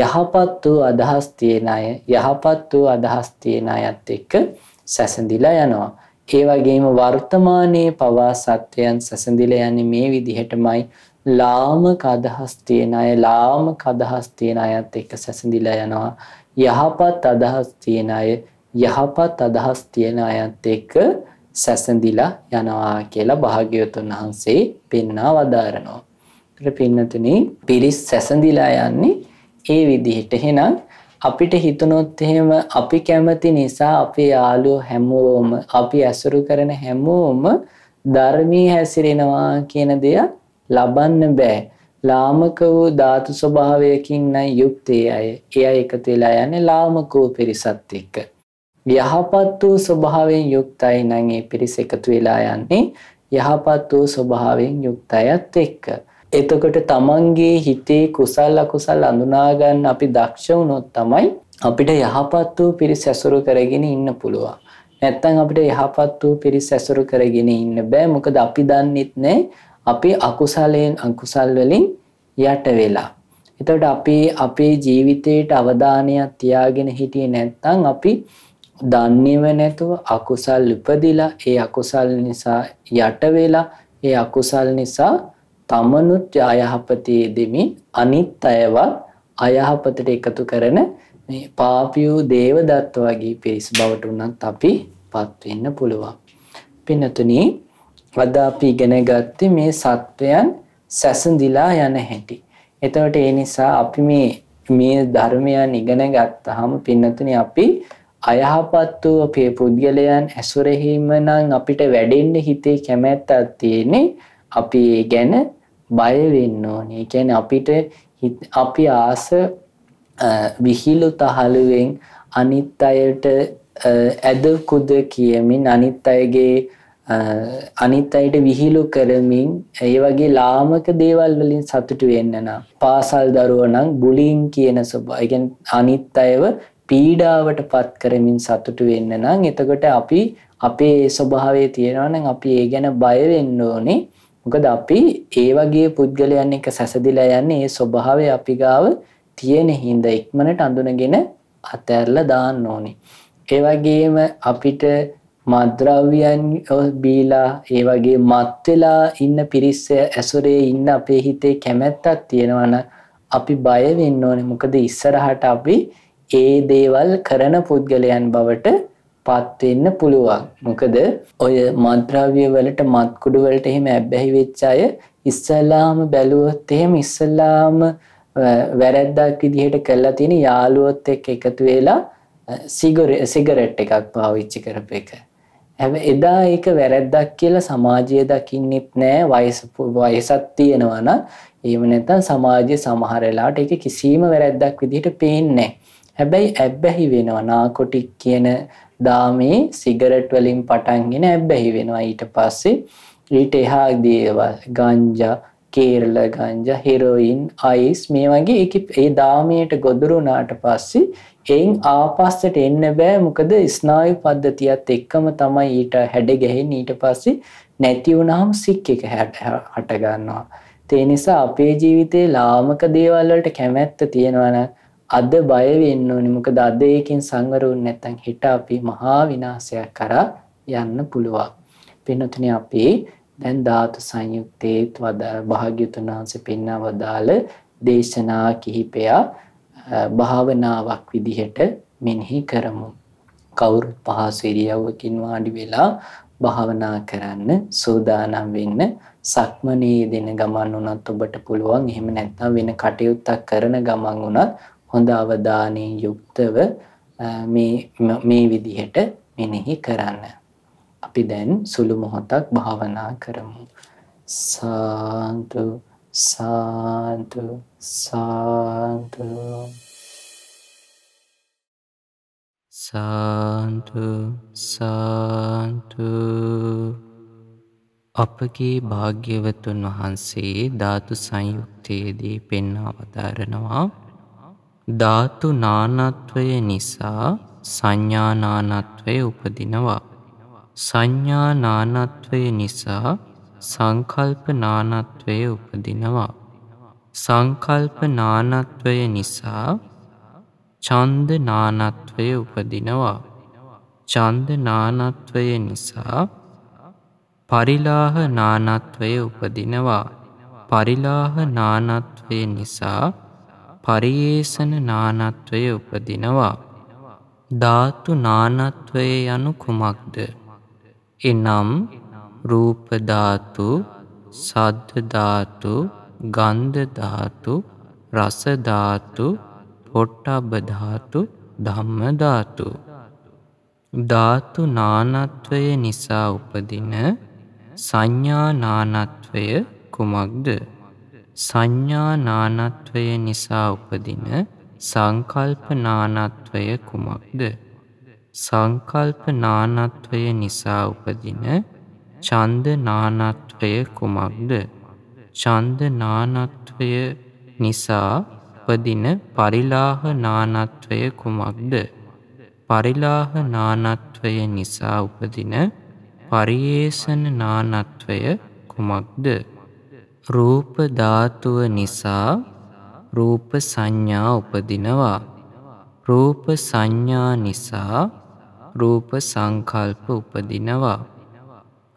යහපත් වූ අදහස් තියෙන අය යහපත් වූ අදහස් තියෙන අයත් එක්ක සැසඳිලා යනවා. ඒ වගේම වර්තමානයේ පවා සත්‍යයන් සැසඳිලා යන්නේ මේ විදිහටමයි ලාමක අදහස් තියෙන අය ලාමක අදහස් තියෙන අයත් එක්ක සැසඳිලා යනවා. යහපත් අදහස් තියෙන අය යහපත් අදහස් තියෙන අයත් එක්ක සැසඳිලා යනවා කියලා භාග්‍යවතුන් වහන්සේ පෙන්වා වදාරනවා. පින්නතුනේ පිරිස් සැසඳිලා යන්නේ ඒ විදිහට එහෙනම් අපිට හිතනොත් එහෙම අපි කැමති නිසා අපේ යාළුවෝ හැමෝම අපි ඇසුරු කරන හැමෝම ධර්මී හැසිරෙනවා කියන දෙයක් ලබන්න බෑ. ලාමක වූ ධාතු ස්වභාවයකින් යුක්තේ අය. ඒ අය එකතු වෙලා යන්නේ ලාමකෝ පිරිසත් එක්ක. යහපත් වූ ස්වභාවයෙන් යුක්තයි නම් ඒ පිරිස එකතු වෙලා යන්නේ යහපත් වූ ස්වභාවයෙන් යුක්තයත් එක්ක. එතකොට තමන්ගේ හිතේ කුසල් අකුසල් අඳුනාගන්න අපි දක්ෂ වුණොත් තමයි අපිට යහපත් වූ පිරිස ඇසුරු කරගෙන ඉන්න පුළුවන්. නැත්තම් අපිට යහපත් වූ පිරිස ඇසුරු කරගෙන ඉන්න බෑ. මොකද අපි දන්නෙත් නෑ අපි අකුසලයෙන් අකුසල් වලින් යට වෙලා. එතකොට අපි අපේ ජීවිතයට අවධානයක් තියාගෙන හිටියේ නැත්නම් අපි දන්නේව නැතුව අකුසල් උපදිලා ඒ අකුසල් නිසා යට වෙලා ඒ අකුසල් නිසා තමනුත් අයහපතේ දෙමින් අනිත් අයවත් අයහපතට එකතු කරන මේ පාපියූ දේවදත්ත වගේ පිරිස් බවට උනත් අපි පත්වෙන්න පුළුවන්. පින්නතුනි අද අපි ඉගෙන ගත්තේ මේ සත්වයන් සැසඳිලා යන හැටි. එතකොට ඒ නිසා අපි මේ මේ ධර්මයන් ඉගෙන ගත්තාම පින්නතුනි අපි අයහපත් වූ අපේ පුද්ගලයන් ඇසුරෙහිම නම් අපිට වැඩෙන්න හිතේ කැමැත්තක් තියෙන්නේ අපි ඒ ගැන බය වෙන්න ඕනේ. ඒ කියන්නේ අපිට අපි ආස විහිළු තහලුවෙන් අනිත් අයට ඇද කුද කියමින් අනිත් අයගේ අනිත් අයට විහිළු කරමින් ඒ වගේ ලාමක දේවල් වලින් සතුටු වෙන්න නම් පාසල් දරුවෝ නම් බුලින් කියන ස්වභාවය කියන්නේ අනිත් අයව පීඩාවට පත් කරමින් සතුටු වෙන්න නම් එතකොට අපි අපේ ස්වභාවයේ තියෙනවා නම් අපි ඒ ගැන බය වෙන්න ඕනේ මොකද අපි ඒ වගේ පුද්ගලයන් එක සැසදිලා යන්නේ ඒ ස්වභාවය අපි ගාව තියෙන හින්දා ඉක්මනට අඳුනගෙන අතහැරලා දාන්න ඕනේ. ඒ වගේම අපිට මද්‍රව්‍යයන් බීලා ඒ වගේ මත් වෙලා ඉන්න පිරිස ඇසුරේ ඉන්න අපේ හිතේ කැමැත්තක් තියෙනවා අපි බය වෙන්න ඕනේ. මොකද ඉස්සරහට අපි ඒ දේවල් කරන පුද්ගලයන් බවට පත් වෙන්න පුළුවන්. මොකද ඔය මත්ද්‍රව්‍ය වලට මත්කුඩු වලට එහෙම ඇබ්බැහි වෙච්ච අය ඉස්සලාම බැලුවොත් එහෙම ඉස්සලාම වැරැද්දක් විදිහට කරලා තියෙන යාළුවොත් එක්ක එකතු වෙලා සිගරට් එකක් පාවිච්චි කරපු එක. හැම එදා ඒක වැරැද්දක් කියලා සමාජය දකින්නෙත් නෑ වයස වයසක් තියෙනවා නම් එහෙම නැත්නම් සමාජයේ සමහර වෙලාවට ඒක කිසිම වැරැද්දක් විදිහට පේන්නේ නෑ. හැබැයි ඇබ්බැහි වෙනවා නාකොටික් කියන දාමේ සිගරට් වලින් පටන්ගෙන ඇබ්බැහි වෙනවා ඊට පස්සේ ඊට එහා දේවල් ගංජා කේරල ගංජා හෙරෝයින් අයිස් මේ වගේ එක ඒ දාමයට ගොදුරුනාට පස්සේ එයින් ආපස්සට එන්න බෑ මොකද ස්නායු පද්ධතියත් එක්කම තමයි ඊට හැඩ ගැහෙන් ඊට පස්සේ නැති වුණාම සික් එක හට ගන්නවා. ඒ නිසා අපේ ජීවිතේ ලාමක දේවල් වලට කැමැත්ත තියෙනවා නම් අද බය වෙන්න ඕනේ. මොකද අද ඒකෙන් සංවර වුනේ නැත්නම් හිට අපි මහා විනාශයක් කරා යන්න පුළුවන්. පින්නතුනේ අපි දැන් ධාතු සංයුක්තේත් වදා භාග්‍යතුන් වහන්සේ පෙන්වවදාල දේශනා කිහිපයක් භාවනාවක් විදිහට මෙනෙහි කරමු. කවුරු පහසු ඉරියව්වකින් වාඩි වෙලා භාවනා කරන්න සූදානම් වෙන්න සක්මනේ දෙන ගමන් උනත් ඔබට පුළුවන් එහෙම නැත්නම් වෙන කටයුත්තක් කරන ගමන් උනත් හොඳ අවධානයෙන් යුක්තව මේ මේ විදිහට මෙනෙහි කරන්න. අපි දැන් සුළු මොහොතක් භාවනා කරමු. සාන්තු සාන්තු සාන්තු සාන්තු සාන්තු අපගේ භාග්‍යවතුන් වහන්සේ ධාතු සංයුක්තයේදී පෙන්වා වදාරනවා ධාතු නානත්වය නිසා සංඥානානත්වය උපදිනවා. සංඥානානත්වය නිසා සංකල්ප නානත්වය උපදිනවා. සංකල්ප නානත්වය නිසා චන්ද නානත්වය උපදිනවා. චන්ද නානත්වය නිසා පරිලාහ නානත්වය උපදිනවා. පරිලාහ නානත්වය නිසා පරියේෂන නානත්වය උපදිනවා. ධාතු නානත්වය යනු කුමක්ද. එනම් රූපධාතු සද්ධධාතු ගන්ධධාතු රසධාතු පොට්ටබධාතු ධම්මධාතු. ධාතු නානත්වය නිසා උපදින සංඥා නානත්වය කුමක්ද. සංඥා නානත්වය නිසා උපදින සංකල්ප නානත්වය කුමක්ද සංකල්ප නානත්වය නිසා උපදින ඡන්ද නානත්වය කුමක්ද ඡන්ද නානත්වය නිසා උපදින පරිලාහ නානත්වය කුමක්ද පරිලාහ නානත්වය නිසා උපදින පරියේෂණ නානත්වය කුමක්ද රූප ධාතුව නිසා රූප සංඥා උපදිනවා. රූප සංඥා නිසා රූප සංකල්ප උපදිනවා.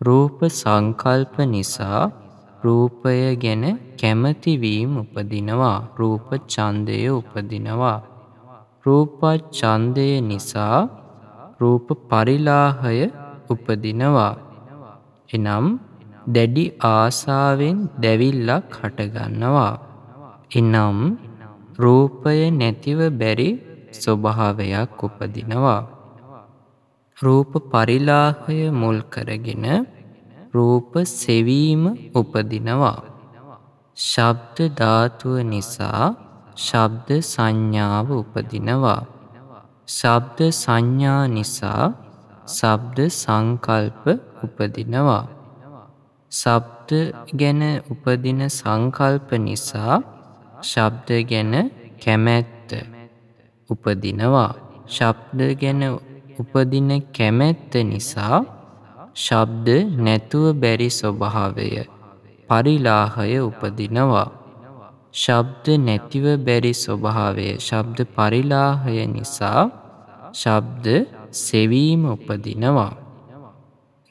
රූප සංකල්ප නිසා රූපය ගැන කැමැතිවීම උපදිනවා. රූප ඡන්දය උපදිනවා. රූප ඡන්දය නිසා රූප පරිලාහය උපදිනවා. එනම් දැඩි ආසාවෙන් දැවිල්ලක් හටගන්නවා. එනම් රූපය නැතිව බැරි ස්වභාවයක් උපදිනවා. රූප පරිලාහය මුල් කරගෙන රූප සෙවීම උපදිනවා. ශබ්ද ධාතුව නිසා ශබ්ද සංඥාව උපදිනවා. ශබ්ද සංඥා නිසා ශබ්ද සංකල්ප උපදිනවා. ශබ්ද ගැන උපදින සංකල්ප නිසා ශබ්ද ගැන කැමැත්ත උපදිනවා. ශබ්ද ගැන උපදින කැමැත්ත නිසා ශබ්ද නැතුව බැරි ස්වභාවය පරිලාහය උපදිනවා. ශබ්ද නැතිව බැරි ස්වභාවය ශබ්ද පරිලාහය නිසා ශබ්ද සෙවීම උපදිනවා.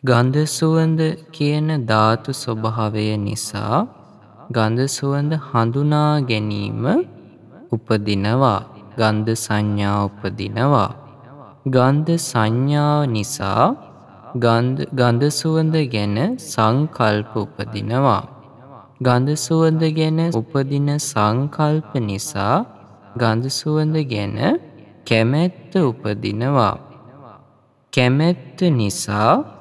ගන්ධ සුවඳ කියන ධාතු ස්වභාවය නිසා ගන්ධ සුවඳ හඳුනා ගැනීම උපදිනවා ගන්ධ සංඥා උපදිනවා ගන්ධ සංඥා නිසා ගන්ධ සුවඳ ගැන සංකල්ප උපදිනවා ගන්ධ සුවඳ ගැන උපදින සංකල්ප නිසා ගන්ධ සුවඳ ගැන කැමැත්ත උපදිනවා කැමැත්ත නිසා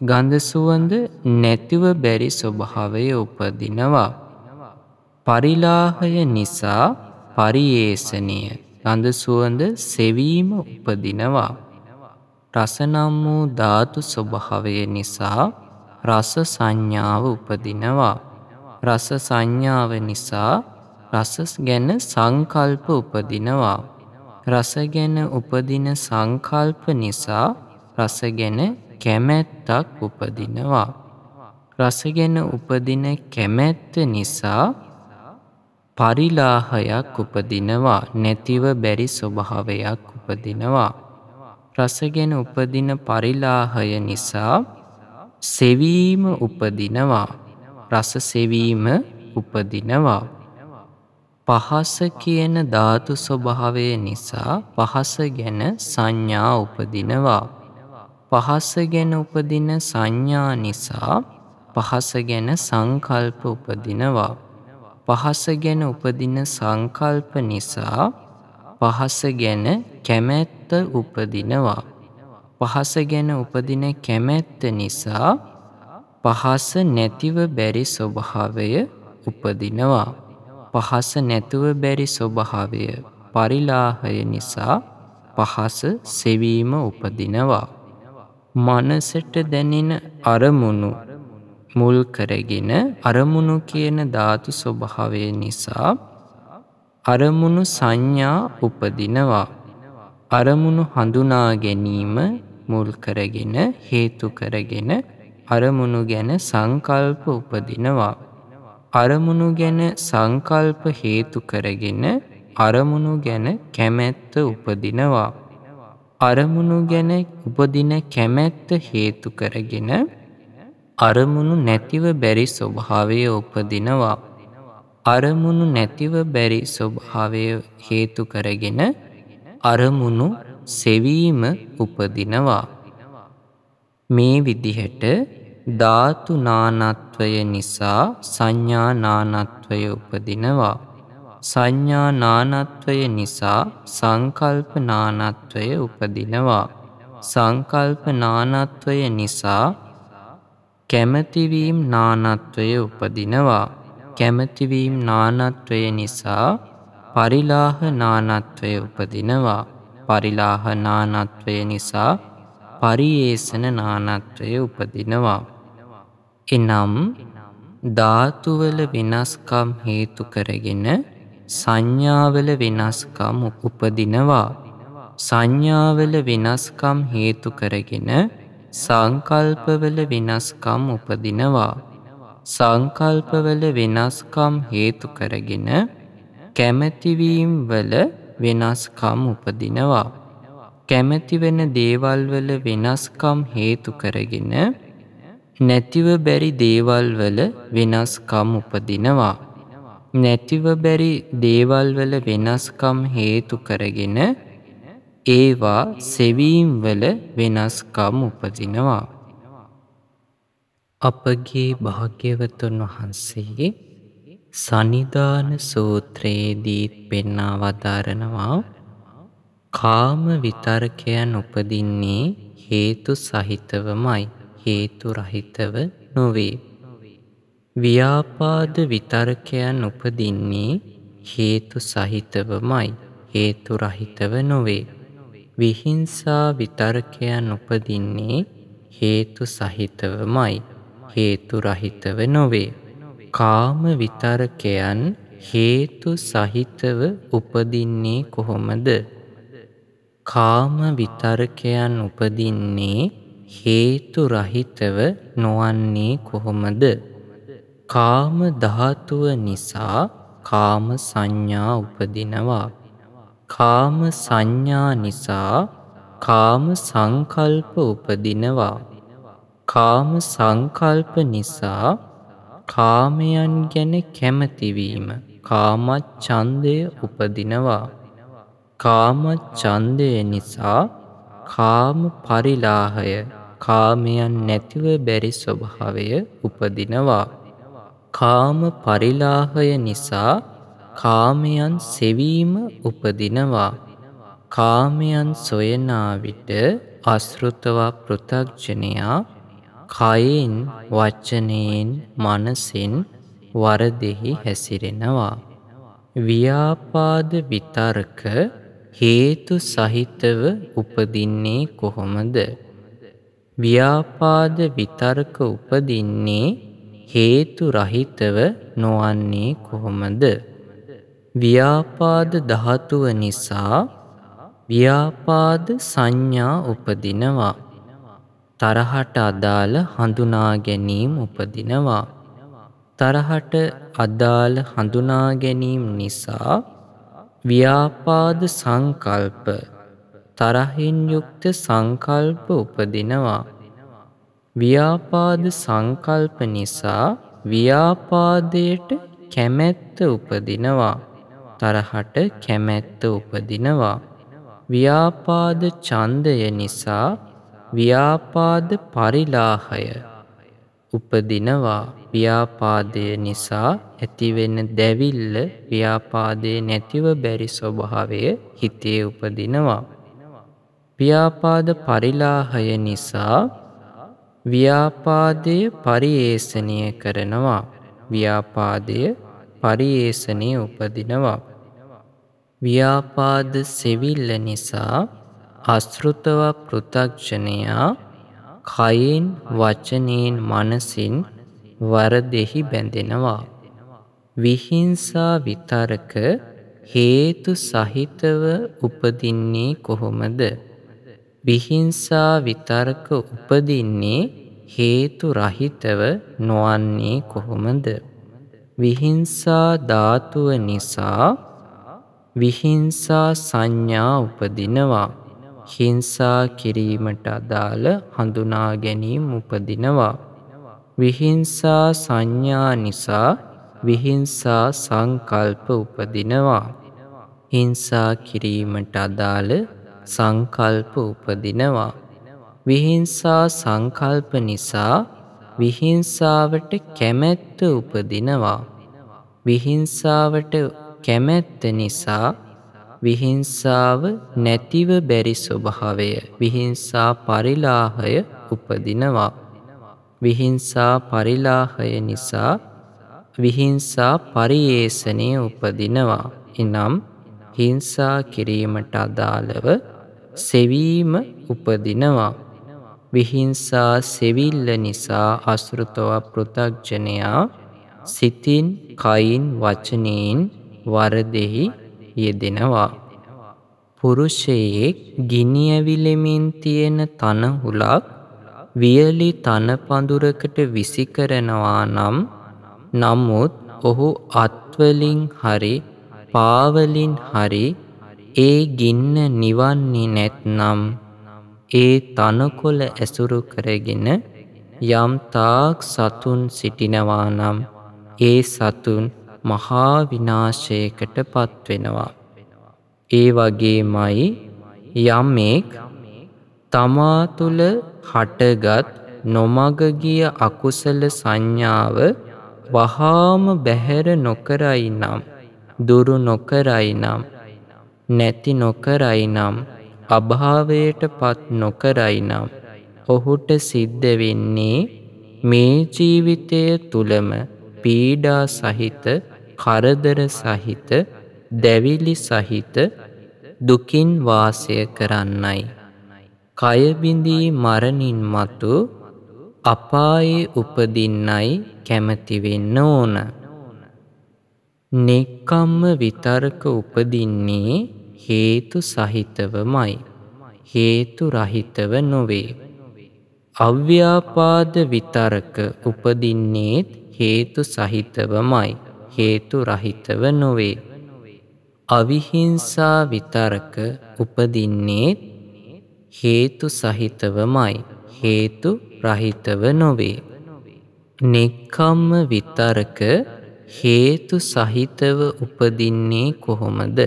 ගඳ සුවඳ නැතිව බැරි ස්වභාවය උපදිනවා. පරිලාහය නිසා පරියේසනය ගඳ සුවඳ සෙවීම උපදිනවා. රසනම් වූ ධාතු ස්වභාවය නිසා රස සංඥාව උපදිනවා. රස සංඥාව නිසා රස ගැන සංකල්ප උපදිනවා. රස ගැන උපදින සංකල්ප නිසා රස ගැන කැමැත්තක් උපදිනවා. රස ගැන උපදින කැමැත්ත නිසා පරිලාහයක් උපදිනවා නැතිව බැරි ස්වභාවයක් උපදිනවා. රසගෙන උපදින පරිලාහය නිසා සෙවීම උපදිනවා රස සෙවීම උපදිනවා පහස කියන ධාතු ස්වභාවය නිසා පහස ගැන සංඥා උපදිනවා පහස ගැන උපදින සංඥා නිසා පහස ගැන සංකල්ප උපදිනවා. පහස ගැන උපදින සංකල්ප නිසා පහස ගැන කැමැත්ත උපදිනවා. පහස ගැන උපදින කැමැත්ත නිසා පහස නැතිව බැරි ස්වභාවය උපදිනවා. පහස නැතුව බැරි ස්වභාවය පරිලාහය නිසා පහස සෙවීම උපදිනවා. මනසට දැනෙන අරමුණු මුල් කරගෙන අරමුණු කියන ධාතු ස්වභාවය නිසා අරමුණු සංඥා උපදිනවා අරමුණු හඳුනා ගැනීම මුල් කරගෙන හේතු කරගෙන අරමුණු ගැන සංකල්ප උපදිනවා අරමුණු ගැන සංකල්ප හේතු කරගෙන අරමුණු ගැන කැමැත්ත උපදිනවා අරමුණු ගැන උපදින කැමැත්ත හේතු කරගෙන අරමුණු නැතිව බැරි ස්වභාවය උපදිනවා. අරමුණු නැතිව බැරි ස්වභාවය හේතු කරගෙන අරමුණු සෙවීම උපදිනවා. මේ විදිහට ධාතු නානත්වය නිසා සංඥා නානත්වය උපදිනවා. සංඥා නානත්වය නිසා සංකල්ප නානත්වය උපදිනවා. සංකල්ප නානත්වය නිසා කැමැතිවීම් නානත්වය උපදිනවා. කැමැතිවීම් නානත්වය නිසා පරිලාහ නානත්වය උපදිනවා. පරිලාහ නානත්වය නිසා පරියේෂණ නානත්වය උපදිනවා. එනම් ධාතුවල වෙනස්කම් හේතු කරගෙන සංඥාවල වෙනස්කම් උපදිනවා. සංඥාවල වෙනස්කම් හේතු කරගෙන සංකල්පවල වෙනස්කම් උපදිනවා. සංකල්පවල වෙනස්කම් හේතු කරගෙන කැමැතිවීම් වල වෙනස්කම් උපදිනවා. කැමැතිවෙන දේවල්වල වෙනස්කම් හේතු කරගෙන නැතිව බැරි දේවල්වල වෙනස්කම් උපදිනවා. නැතිව බැරි දේවල්වල වෙනස්කම් හේතු කරගෙන ඒවා සෙවීම්වල වෙනස්කම් උපදිනවා. අපගේ භාග්‍යවතුන් වහන්සේ සනිධාන සූත්‍රයේදීත් පෙන්නා වදාරනවා කාම විතර්කයන් උපදින්නේ හේතු සහිතවමයි හේතු රහිතව නොවේ. ව්‍යාපාද විතර්කයන් උපදින්නේ හේතු සහිතවමයි හේතු රහිතව නොවේ. විහිංසා විතර්කයන් උපදින්නේ හේතු සහිතවමයි හේතු රහිතව නොවේ. කාම විතර්කයන් හේතු සහිතව උපදින්නේ කොහොමද? කාම විතර්කයන් උපදින්නේ හේතු රහිතව නොවන්නේ කොහොමද? කාම ධාතුව නිසා කාම සංඥා උපදිනවා. කාම සංඥා නිසා කාම සංකල්ප උපදිනවා. කාම සංකල්ප නිසා කාමයන් ගැන කැමතිවීම කාමත් ඡන්දය උපදිනවා. කාමත් ඡන්දය නිසා කාම පරිලාහය කාමයන් නැතිව බැරි ස්වභාවය උපදිනවා. කාම පරිලාහය නිසා කාමයන් සෙවීම උපදිනවා. කාමයන් සොයනා විට අස්ෘතව පෘථග්ජනයා කයින් වචනයෙන් මනසින් වරදෙහි හැසිරෙනවා. ව්‍යාපාද විතර්ක හේතු සහිතව උපදින්නේ කොහොමද? ව්‍යාපාද විතර්ක උපදින්නේ හේතු රහිතව නොවන්නේ කොහොමද? ව්‍යාපාද ධාතුව නිසා ව්‍යාපාද සංඥා උපදිනවා. තරහට අදාළ හඳුනා ගැනීම උපදිනවා. තරහට අදාළ හඳුනා ගැනීම නිසා ව්‍යාපාද සංකල්ප තරහින් යුක්ත සංකල්ප උපදිනවා. ව්‍යාපාද සංකල්ප නිසා ව්‍යාපාදයට කැමැත්ත උපදිනවා. තරහට කැමැත්ත උපදිනවා. ව්‍යාපාද ඡන්දය නිසා ව්‍යාපාද පරිලාහය උපදිනවා. ව්‍යාපාදය නිසා ඇතිවෙන දැවිල්ල ව්‍යාපාදයේ නැතිව බැරි ස්වභාවය හිතේ උපදිනවා. ව්‍යාපාද පරිලාහය නිසා ව්‍යාපාදය පරියේෂණය කරනවා ව්‍යාපාදය පරියේෂණය උපදිනවා ව්‍යාපාද සෙවිල්ල නිසා අස්ෘතව පෘථක්ෂණයා කයින් වචනයෙන් මනසින් වරදෙහි බැඳෙනවා විහිංසා විතරක හේතු සහිතව උපදින්නේ කොහොමද විහිංසා විතර්ක උපදින්නේ හේතු රහිතව නොවන්නේ කොහොමද? විහිංසා ධාතුව නිසා විහිංසා සංඥා උපදිනවා. හිංසා කිරීමට අදාළ හඳුනා ගැනීම උපදිනවා. විහිංසා සංඥා නිසා විහිංසා සංකල්ප උපදිනවා. හිංසා කිරීමට අදාළ සංකල්ප උපදිනවා. විහිංසා සංකල්ප නිසා විහිංසාවට කැමැත්ත උපදිනවා. විහිංසාවට කැමැත්ත නිසා විහිංසාව නැතිව බැරි ස්වභාවය විහිංසා පරිලාහය උපදිනවා. විහිංසා පරිලාහය නිසා විහිංසා පරියේෂණය උපදිනවා. එනම් හිංසා කිරීමට අදාළව සෙවීම උපදිනවා. විහිංසා සෙවිල්ල නිසා අසෘතව පෘථග්ජනයා සිතින් කයින් වචනයෙන් වරදෙහි යෙදෙනවා. පුරුෂයෙක් ගිනියවිලෙමින් තියෙන තනහුලක් වියලි තනපඳුරකට විසි කරනවා නම් නමුත් ඔහු අත්වලින් හරි පාවලින් හරි ඒ ගින්න නිවන්නේ නැත්නම් ඒ තනකොළ ඇසුරු කරගෙන යම් තාක් සතුන් සිටිනවා නම් ඒ සතුන් මහා විනාශයකට පත්වෙනවා. ඒ වගේමයි යමෙක් තමා තුළ හටගත් නොමගගිය අකුසල සංඥාව වහාම බැහැර නොකරයි නම් දුරු නොකරයි නම් නැති නොකරයි නම් අභාවයට පත් නොකරයි නම් ඔහුට සිද්ධ වෙන්නේ මේ ජීවිතය තුළම පීඩා සහිත කරදර සහිත දැවිලි සහිත දුකින් වාසය කරන්නයි. කයබිඳී මරණින් මතු අපායේ උපදින්නයි කැමතිවෙන්න ඕන. නෙක්කම්ම විතර්ක උපදින්නේ හේතු සහිතවමයි. හේතු රහිතව නොවේ. අව්‍යාපාද විතර්ක උපදින්නේත් හේතු සහිතවමයි. හේතු රහිතව නොවේ. අවිහිංසා විතර්ක උපදින්නේත් හේතු සහිතවමයි. හේතු රහිතව නොවේ. නෙක්කම්ම විතර්ක හේතු සහිතව උපදින්නේ කොහොමද?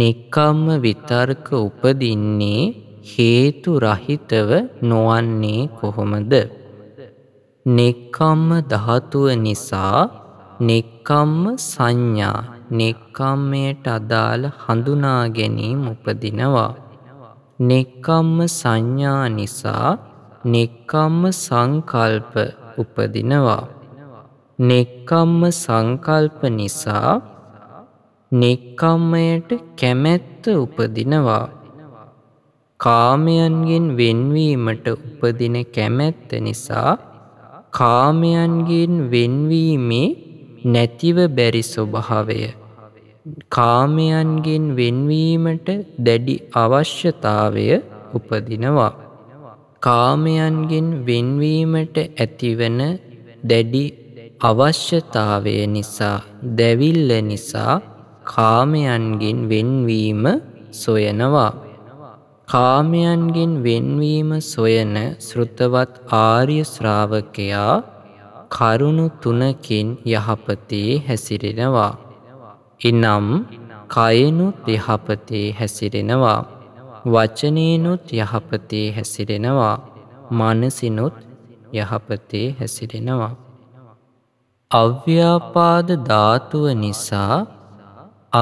නික්කම්ම විතර්ක උපදින්නේ හේතු රහිතව නොවන්නේ කොහොමද? නික්කම්ම ධාතුව නිසා නික්කම්ම සංඥා නික්කම්මයට අදාළ හඳුනා ගැනීම උපදිනවා. නික්කම්ම සංඥා නිසා නික්කම්ම සංකල්ප උපදිනවා. නෙක්කම්ම සංකල්ප නිසා නෙක්කම්මයට කැමැත්ත උපදිනවා. කාමයන්ගෙන් වෙන්වීමට උපදින කැමැත්ත නිසා කාමයන්ගෙන් වෙන්වීමේ නැතිව බැරි ස්වභාවය. කාමයන්ගෙන් වෙන්වීමට දැඩි අවශ්‍යතාවය උපදිනවා. කාමයන්ගෙන් වෙන්වීමට ඇතිවන දැඩි අවශ්‍යතාවය නිසා දැවිල්ල නිසා කාමයන්ගෙන් වෙන්වීම සොයනවා. කාමයන්ගෙන් වෙන්වීම සොයන ශෘතවත් ආර්ය ශ්‍රාවකයා කරුණු තුනකින් යහපතේ හැසිරෙනවා. එනම් කයනුත් යහපතේ හැසිරෙනවා. වචනයනුත් යහපතේ හැසිරෙනවා. මනසිනුත් යහපතේ හැසිරෙනවා. අව්‍යාපාද ධාතුව නිසා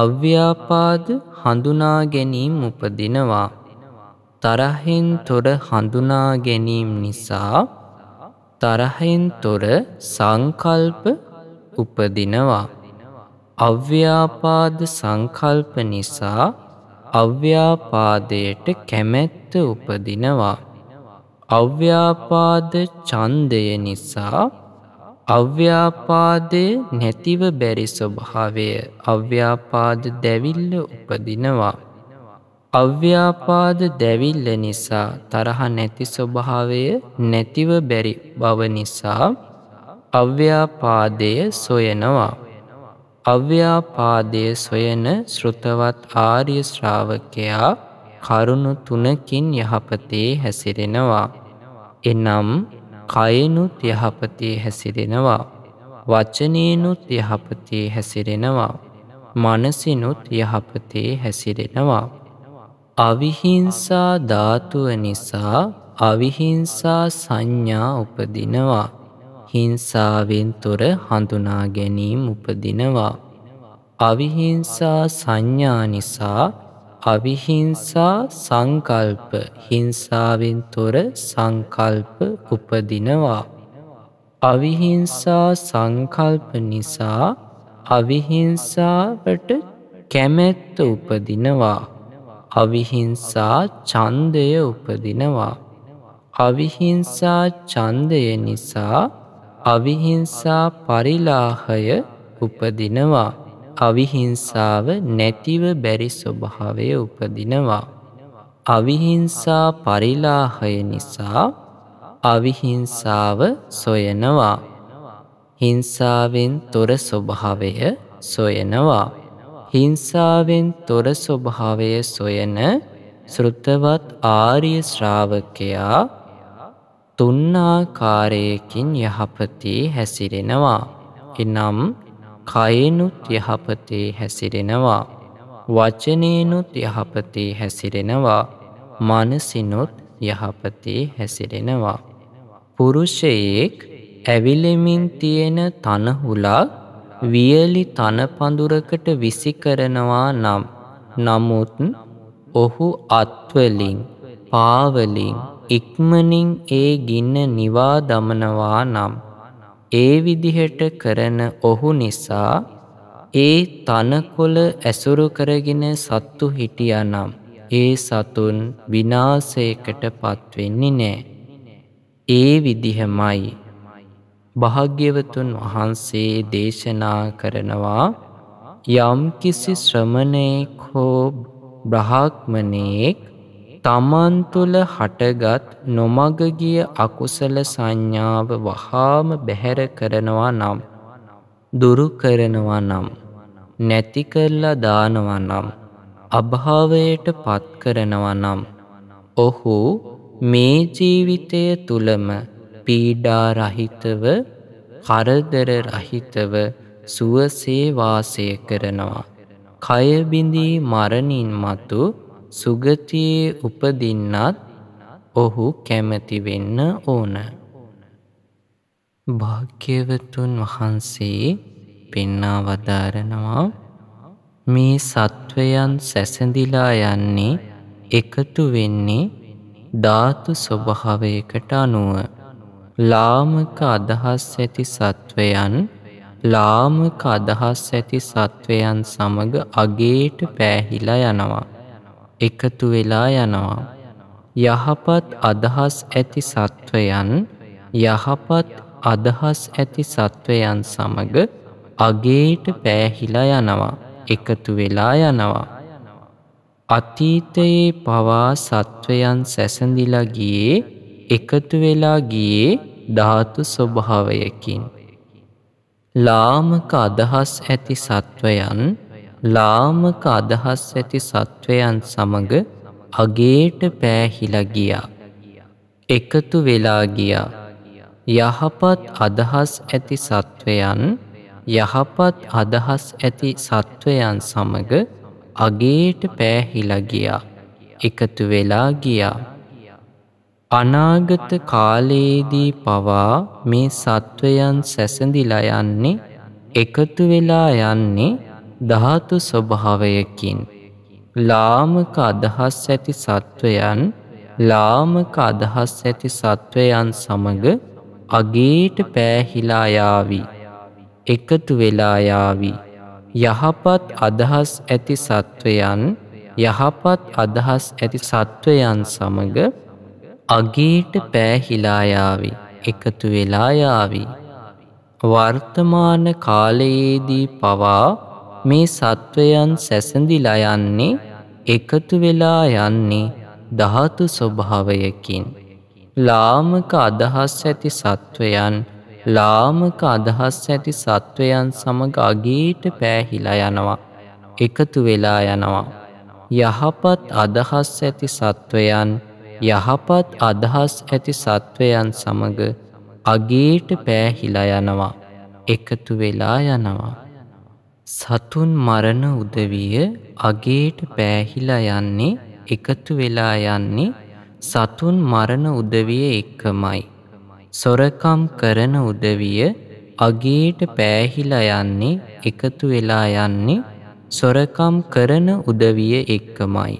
අව්‍යාපාද හඳුනා ගැනීම් උපදිනවා. තරහෙන් තොර හඳුනා ගැනීම් නිසා තරහෙන් තොර සංකල්ප උපදිනවා. අව්‍යාපාද සංකල්ප නිසා අව්‍යාපාදයට කැමැත්ත උපදිනවා. අව්‍යාපාද ඡන්දය නිසා අව්‍යාපාදය නැතිව බැරි ස්වභාවය අව්‍යාපාද දැවිල්ල උපදිනවා. අව්‍යාපාද දැවිල්ල නිසා තරහ නැති ස්වභාවය නැතිව බැරි බව නිසා අව්‍යාපාදය සොයනවා. අව්‍යාපාදය සොයන ශෘතවත් ආර්ය ශ්‍රාවකයා කරුණු තුනකින් යහපතේ හැසිරෙනවා. එනම් කයනුත් යහපතේ හැසිරෙනවා. වචනයනුත් යහපතේ හැසිරෙනවා. මනසිනුත් යහපතේ හැසිරෙනවා. අවිහිංසා ධාතුව නිසා අවිහිංසා සංඥා උපදිනවා. හිංසාවෙන් තොර හඳුනා ගැනීම් උපදිනවා. අවිහිංසා සංඥා නිසා අවිහිංසා සංකල්ප හිංසාවෙන් තොර සංකල්ප උපදිනවා. අවිහිංසා සංකල්ප නිසා අවිහිංසාවට කැමැත්ත උපදිනවා. අවිහිංසා ඡන්දය උපදිනවා. අවිහිංසා ඡන්දය නිසා අවිහිංසා පරිලාහය උපදිනවා. අවිහිංසාව නැතිව බැරි ස්වභාවය උපදිනවා. අවිහිංසා පරිලාහය නිසා අවිහිංසාව සොයනවා. හිංසාවෙන් තොර ස්වභාවය සොයනවා. හිංසාවෙන් තොර ස්වභාවය සොයන සෘතවත් ආරිය ශ්‍රාවකයා තුන්නාකාරයකින් යහපති හැසිරෙනවා. එනම් කයනුත් යහපතේ හැසිරෙනවා. වචනයනුත් යහපතේ හැසිරෙනවා. මනසිනොත් යහපතේ හැසිරෙනවා. පුරුෂයෙක් ඇවිලෙමින් තියෙන තනහුලක් වියලි තනපඳුරකට විසි කරනවා නම් නමුත් ඔහු අත්වලින් පාවලින් ඉක්මනින් ඒ ගින්න නිවා දමනවා නම් ඒ විදිහට කරන ඔහු නිසා ඒ තනකොළ ඇසුරු කරගෙන සත්තු හිටියානම් ඒ සතුන් විනාසයකට පත්වෙන්නේ නෑ. ඒ විදිහමයි භාග්‍යවතුන් වහන්සේ දේශනා කරනවා යම්කිසි ශ්‍රමණයෙක් හෝ බ්‍රහාක්මනයෙක් තමන් තුළ හටගත් නොමගගිය අකුසල සංඥාව වහාම බැහැර කරනවා නම් දුරු කරනවා නම් නැති කරලා දානවා නම් අභාවයට පත් කරනවා නම් ඔහු මේ ජීවිතය තුළම පීඩා රහිතව කරදර රහිතව සුවසේ වාසය කරනවා කයබිඳී මරණින් මතු සුගතියේ උපදින්නත් ඔහු කැමැති වෙන්න ඕන. භාග්‍යවතුන් වහන්සේ පෙන්වා වදාරනවා මේ සත්වයන් සැසඳිලා යන්නේ එකතු වෙන්නේ ධාතු ස්වභාවයකට අනුව ලාමක අදහස් ඇති සත්වයන් ලාමක අදහස් ඇති සත්වයන් සමග අගේට පෑහිලා යනවා එකතු වෙලා යනවා. යහපත් අදහස් ඇති සත්වයන් යහපත් අදහස් ඇති සත්වයන් සමග අගේට පෑහිලා යනවා එකතු වෙලා යනවා. අතීතයේ පවා සත්වයන් සැසඳිලා ගියේ එකතු වෙලා ගියේ ධාතු ස්වභාවයකින්. ලාමක අදහස් ඇති සත්වයන් ලාමක අදහස් ඇති සත්වයන් සමඟ අගේට පෑහිලා ගියා. එකතු වෙලා ගියා. යහපත් අදහස් ඇති සත්වයන් යහපත් අදහස් ඇති සත්වයන් සමඟ අගේට පෑහිලා ගියා. එකතු වෙලා ගියා. අනාගත කාලයේදී පවා මේ සත්වයන් සැසඳිලා යන්නේ එකතු වෙලා යන්නේ ධාතු ස්වභාවයකින් ලාමක අදහස් ඇති සත්වයන් ලාමක අදහස් ඇති සත්වයන් සමග අගේට පෑහිලායාවි එකතු වෙලායාවි යහපත් අදහස් ඇති සත්වයන් යහපත් අදහස් ඇති සත්වයන් සමග අගේට පෑහිලායාවි එකතු වෙලායාවි වර්තමාන කාලයේදී පවා මේ සත්වයන් සැසඳිලා යන්නේ එකතු වෙලා යන්නේ ධාතු ස්වභාවයකින් ලාමක අදහස් ඇති සත්වයන් ලාමක අදහස් ඇති සත්වයන් සමග අගේට පෑහිලා යනවා එකතු වෙලා යනවා යහපත් අදහස් ඇති සත්වයන් යහපත් අදහස් ඇති සත්වයන් සමග අගේට පෑහිලා යනවා එකතු වෙලා යනවා සතුන් මරණ උදවිය අගේට පෑහිලා යන්නේ එකතු වෙලා යන්නේ සතුන් මරණ උදවිය එක්කමයි. සොරකම් කරන උදවිය අගේට පෑහිලා යන්නේ එකතු වෙලා යන්නේ සොරකම් කරන උදවිය එක්කමයි.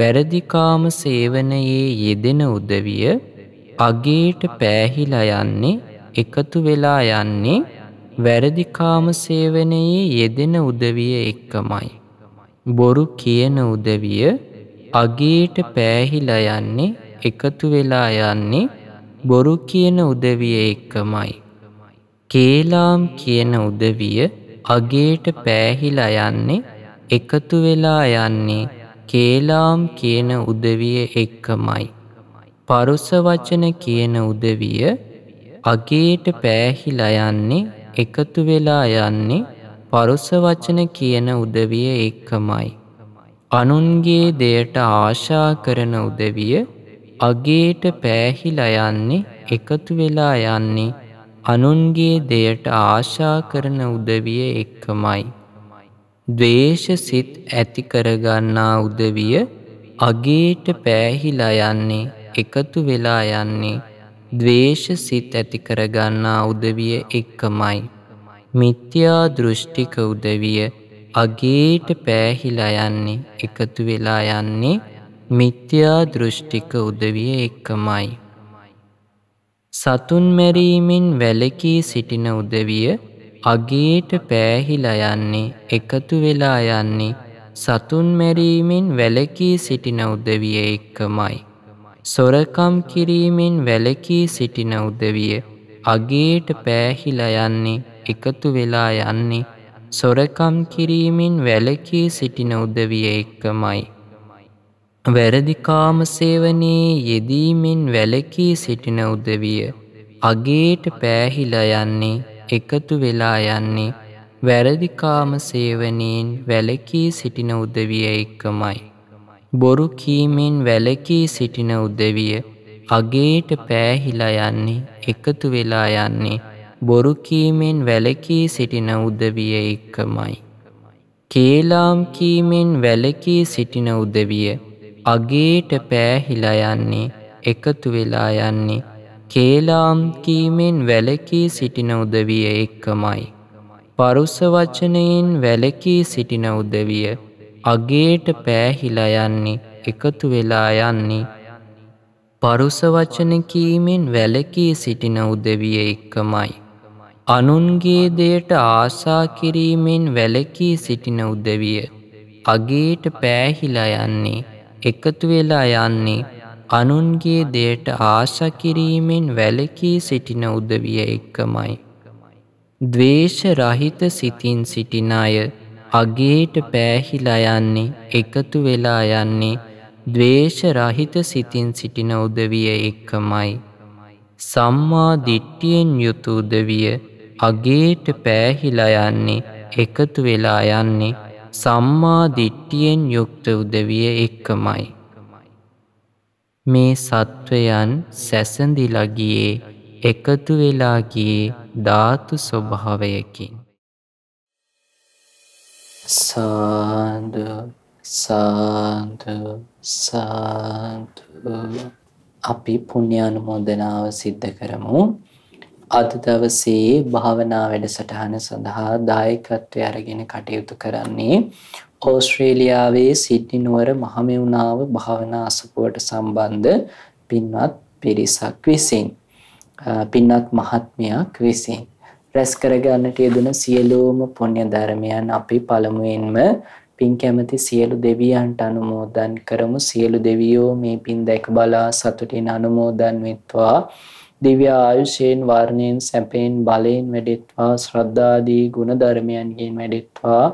වැරදිකාම සේවනයේ යෙදෙන උදවිය අගේට පෑහිලා යන්නේ එකතු වෙලා යන්නේ වැරදිකාම සේවනයේ යෙදෙන උදවිය එක්කමයි. බොරු කියන උදවිය අගේට පෑහිලා යන්නේ එකතු වෙලා යන්නේ බොරු කියන උදවිය එක්කමයි. කේලාම් කියන උදවිය අගේට පෑහිලා යන්නේ එකතු වෙලා යන්නේ කේලාම් කියන උදවිය එක්කමයි. පරුස වචන කියන උදවිය අගේට පෑහිලා යන්නේ එකතු වෙලා යන්නේ පරුස වචන කියන උදවිය එක්කමයි. අනුන්ගේ දෙයට ආශා කරන උදවිය අගේට පෑහිලා යන්නේ එකතු වෙලා යන්නේ අනුන්ගේ දෙයට ආශා කරන උදවිය එක්කමයි. ද්වේෂ සිත් ඇති කරගන්නා උදවිය අගේට පෑහිලා යන්නේ එකතු වෙලා යන්නේ ද්වේෂ සිත් ඇති කරගන්නා උදවිය එක්කමයි. මිත්‍යා දෘෂ්ටික උදවිය අගේට පෑහිලා යන්නේ එකතු වෙලා යන්නේ මිත්‍යා දෘෂ්ටික උදවිය එක්කමයි. සතුන් මැරීමෙන් වැලකී සිටින උදවිය අගේට පෑහිලා යන්නේ එකතු වෙලා යන්නේ සතුන් මැරීමෙන් වැලකී සිටින උදවිය එක්කමයි. සොරකම් කිරීමෙන් වැලකී සිටින උදවිය අගේට පෑහිලා යන්නේ එකතු වෙලා යන්නේ සොරකම් කිරීමෙන් වැලකී සිටින උදවිය එක්කමයි. වැරදිකාම සේවනයේ යෙදීමෙන් වැලකී සිටින උදවිය අගේට පෑහිලා යන්නේ එකතු වෙලා යන්නේ වැරදිකාම සේවනයෙන් වැලකී සිටින උදවිය එක්කමයි. බොරු කීමෙන් වැලකී සිටින උදවිය අගේට පෑහිලා යන්නේ එකතු වෙලා යන්නේ බොරු කීමෙන් වැලකී සිටින උදවිය එක්කමයි. කේලාම් කීමෙන් වැලකී සිටින උදවිය අගේට පෑහිලා යන්නේ එකතු වෙලා යන්නේ කේලාම් කීමෙන් වැලකී සිටින උදවිය එක්කමයි. පරුස වචනයෙන් වැලකී සිටින උදවිය අගේට පෑහිලා යන්නේ එකතු වෙලා යන්නේ පරුස වචන කීමෙන් වැළකී සිටින උදවිය එක්කමයි. අනුන්ගේ දෙයට ආසා කිරීමෙන් වැළකී සිටින උදවිය අගේට පෑහිලා යන්නේ එකතු වෙලා යන්නේ අනුන්ගේ දෙයට ආශා කිරීමෙන් වැළකී සිටින උදවිය එක්කමයි. ද්වේෂ රහිත සිතින් සිටින අය අගේට පෑහිලා යන්නේ එකතු වෙලා යන්නේ ද්වේෂ රහිත සිතින් සිටින උදවිය එක්කමයි. සම්මා දිට්ඨියෙන් යුතු උදවිය අගේට පෑහිලා යන්නේ එකතු වෙලා යන්නේ සම්මා දිට්ඨියෙන් යුක්ත උදවිය එක්කමයි. මේ සත්වයන් සැසඳිලා ගියේ එකතු වෙලා ගියේ ධාතු ස්වභාවයකින් සාදු සාදු සාදු අපි පුණ්‍යානුමෝදනාව සිද්ධ කරමු අද දවසේ භාවනා වැඩසටහන සඳහා දායකත්වය අරගෙන කටයුතු කරන්නේ ඕස්ට්‍රේලියාවේ සිඩ්නි නුවර මහමෙවුනාව භාවනා අසපුවට සම්බන්ධ පින්වත් පිරිසක් විසින් පින්වත් මහත්මයක් විසින් රැස් කරගන්නට යෙදුන සියලුම පුණ්‍ය ධර්මයන් අපි පළමුවෙන්ම පින් කැමති සියලු දෙවියන්ට අනුමෝදන් කරමු සියලු දෙවියෝ මේ පින් දැක බලා සතුටින් අනුමෝදන් වෙත්වා දිව්‍ය ආයුෂයෙන් වර්ණයෙන් සැපයෙන් බලයෙන් වැඩෙත්වා ශ්‍රද්ධාදී ගුණ ධර්මයන්ගෙන් වැඩෙත්වා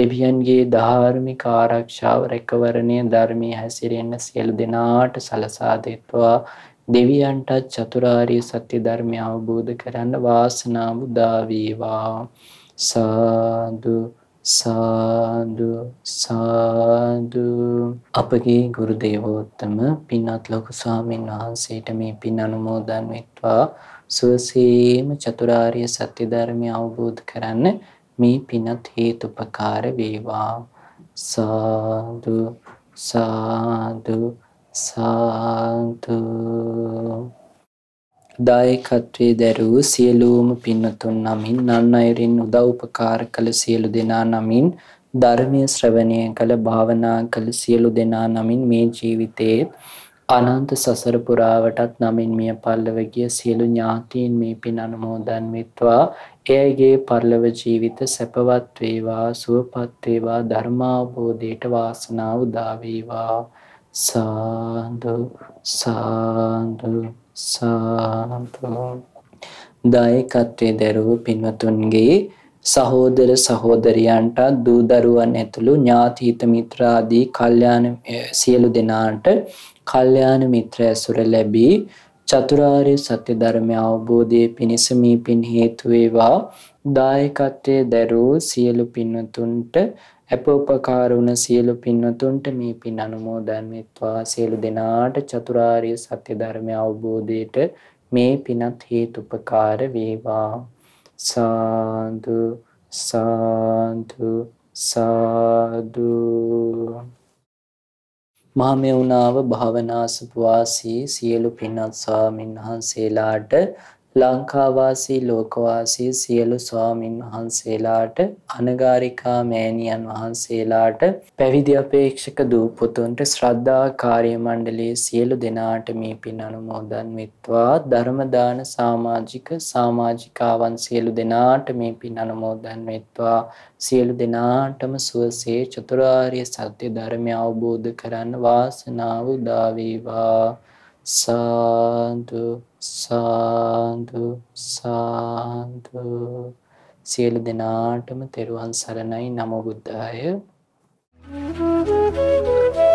දෙවියන්ගේ ධාර්මික ආරක්ෂාව රැකවරණය ධර්මයේ හැසිරෙන්න සියලු දෙනාට සලසා දෙත්වා දෙවියන්ටත් චතුරාර්ය සත්‍ය ධර්මය අවබෝධ කරන්න වාසනාව උදා වේවා. සාදු සාදු සාදු අපගේ ගුරු දේවෝත්තම පින්වත් ලොකු ස්වාමීන් වහන්සේට මේ පින් අනුමෝදන් වෙත්වා සුවසේම චතුරාර්ය සත්‍ය ධර්මය අවබෝධ කරන්න මේ පිනත් හේතුපකාර වේවා සාදු සාදු සාන්තු දායකත්වයේ දැරූ සියලූම පින්නතුන් නමින් නන් අයුරින් උදව්පකාර කළ සියලු දෙනා නමින් ධර්මය ශ්‍රවණය කළ භාවනා කළ සියලු දෙනා නමින් මේ ජීවිතයේ අනන්ත සසර පුරාවටත් නමින් මිය පල්ලව ගිය සියලු ඥාතීන් මේ පින් අනුමෝදන් වෙත්වා එයගේ පරලව ජීවිත සැපවත් වේවා සුවපත් වේවා ධර්මාබෝධයට වාසනාව උදා වේවා සාදු සාදු සාදු දායකත්වයේ දරුව පින්වතුන්ගේ සහෝදර සහෝදරයන්ට දූ දරුවන් ඇතුළු ඥාති හිත මිත්‍ර ආදී කල්යාණ සියලු දෙනාට කල්යාණ මිත්‍ර ඇසුර ලැබී චතුරාර්ය සත්‍ය ධර්මය අවබෝධයේ පිණිස මේ පින් හේතු වේවා දායකත්වයේ දරුව සියලු පින්වතුන්ට අප උපකාර වුණ සියලු පින්වතුන්ට මේ පින් අනුමෝදන් වෙත්වා සියලු දෙනාට චතුරාර්ය සත්‍ය ධර්මය අවබෝධයට මේ පිනත් හේතුපකාර වේවා සාදු සාදු සාදු මාමෙවුනාව භාවනාසුපවාසී සියලු පින්වත් ස්වාමින් වහන්සේලාට ලංකාවාසී ලෝකවාසී සියලු ස්වාමින් වහන්සේලාට අනගාരികා මෑණියන් වහන්සේලාට පැවිදි අපේක්ෂක දූපුතුන්ට ශ්‍රද්ධා කාර්ය මණ්ඩලයේ සියලු දෙනාට මේ පින් අනුමෝදන් වෙත්වා ධර්ම දාන සමාජික සමාජිකාවන් සියලු දෙනාට මේ පින් අනුමෝදන් වෙත්වා සියලු දෙනාටම සුවසේ චතුරාර්ය සත්‍ය ධර්මය අවබෝධ කරන්න වාසනාව උදා වේවා සාදු සාදු සාදු සියලු දෙනාටම තෙරුවන් සරණයි නමෝ බුද්ධාය Thank you.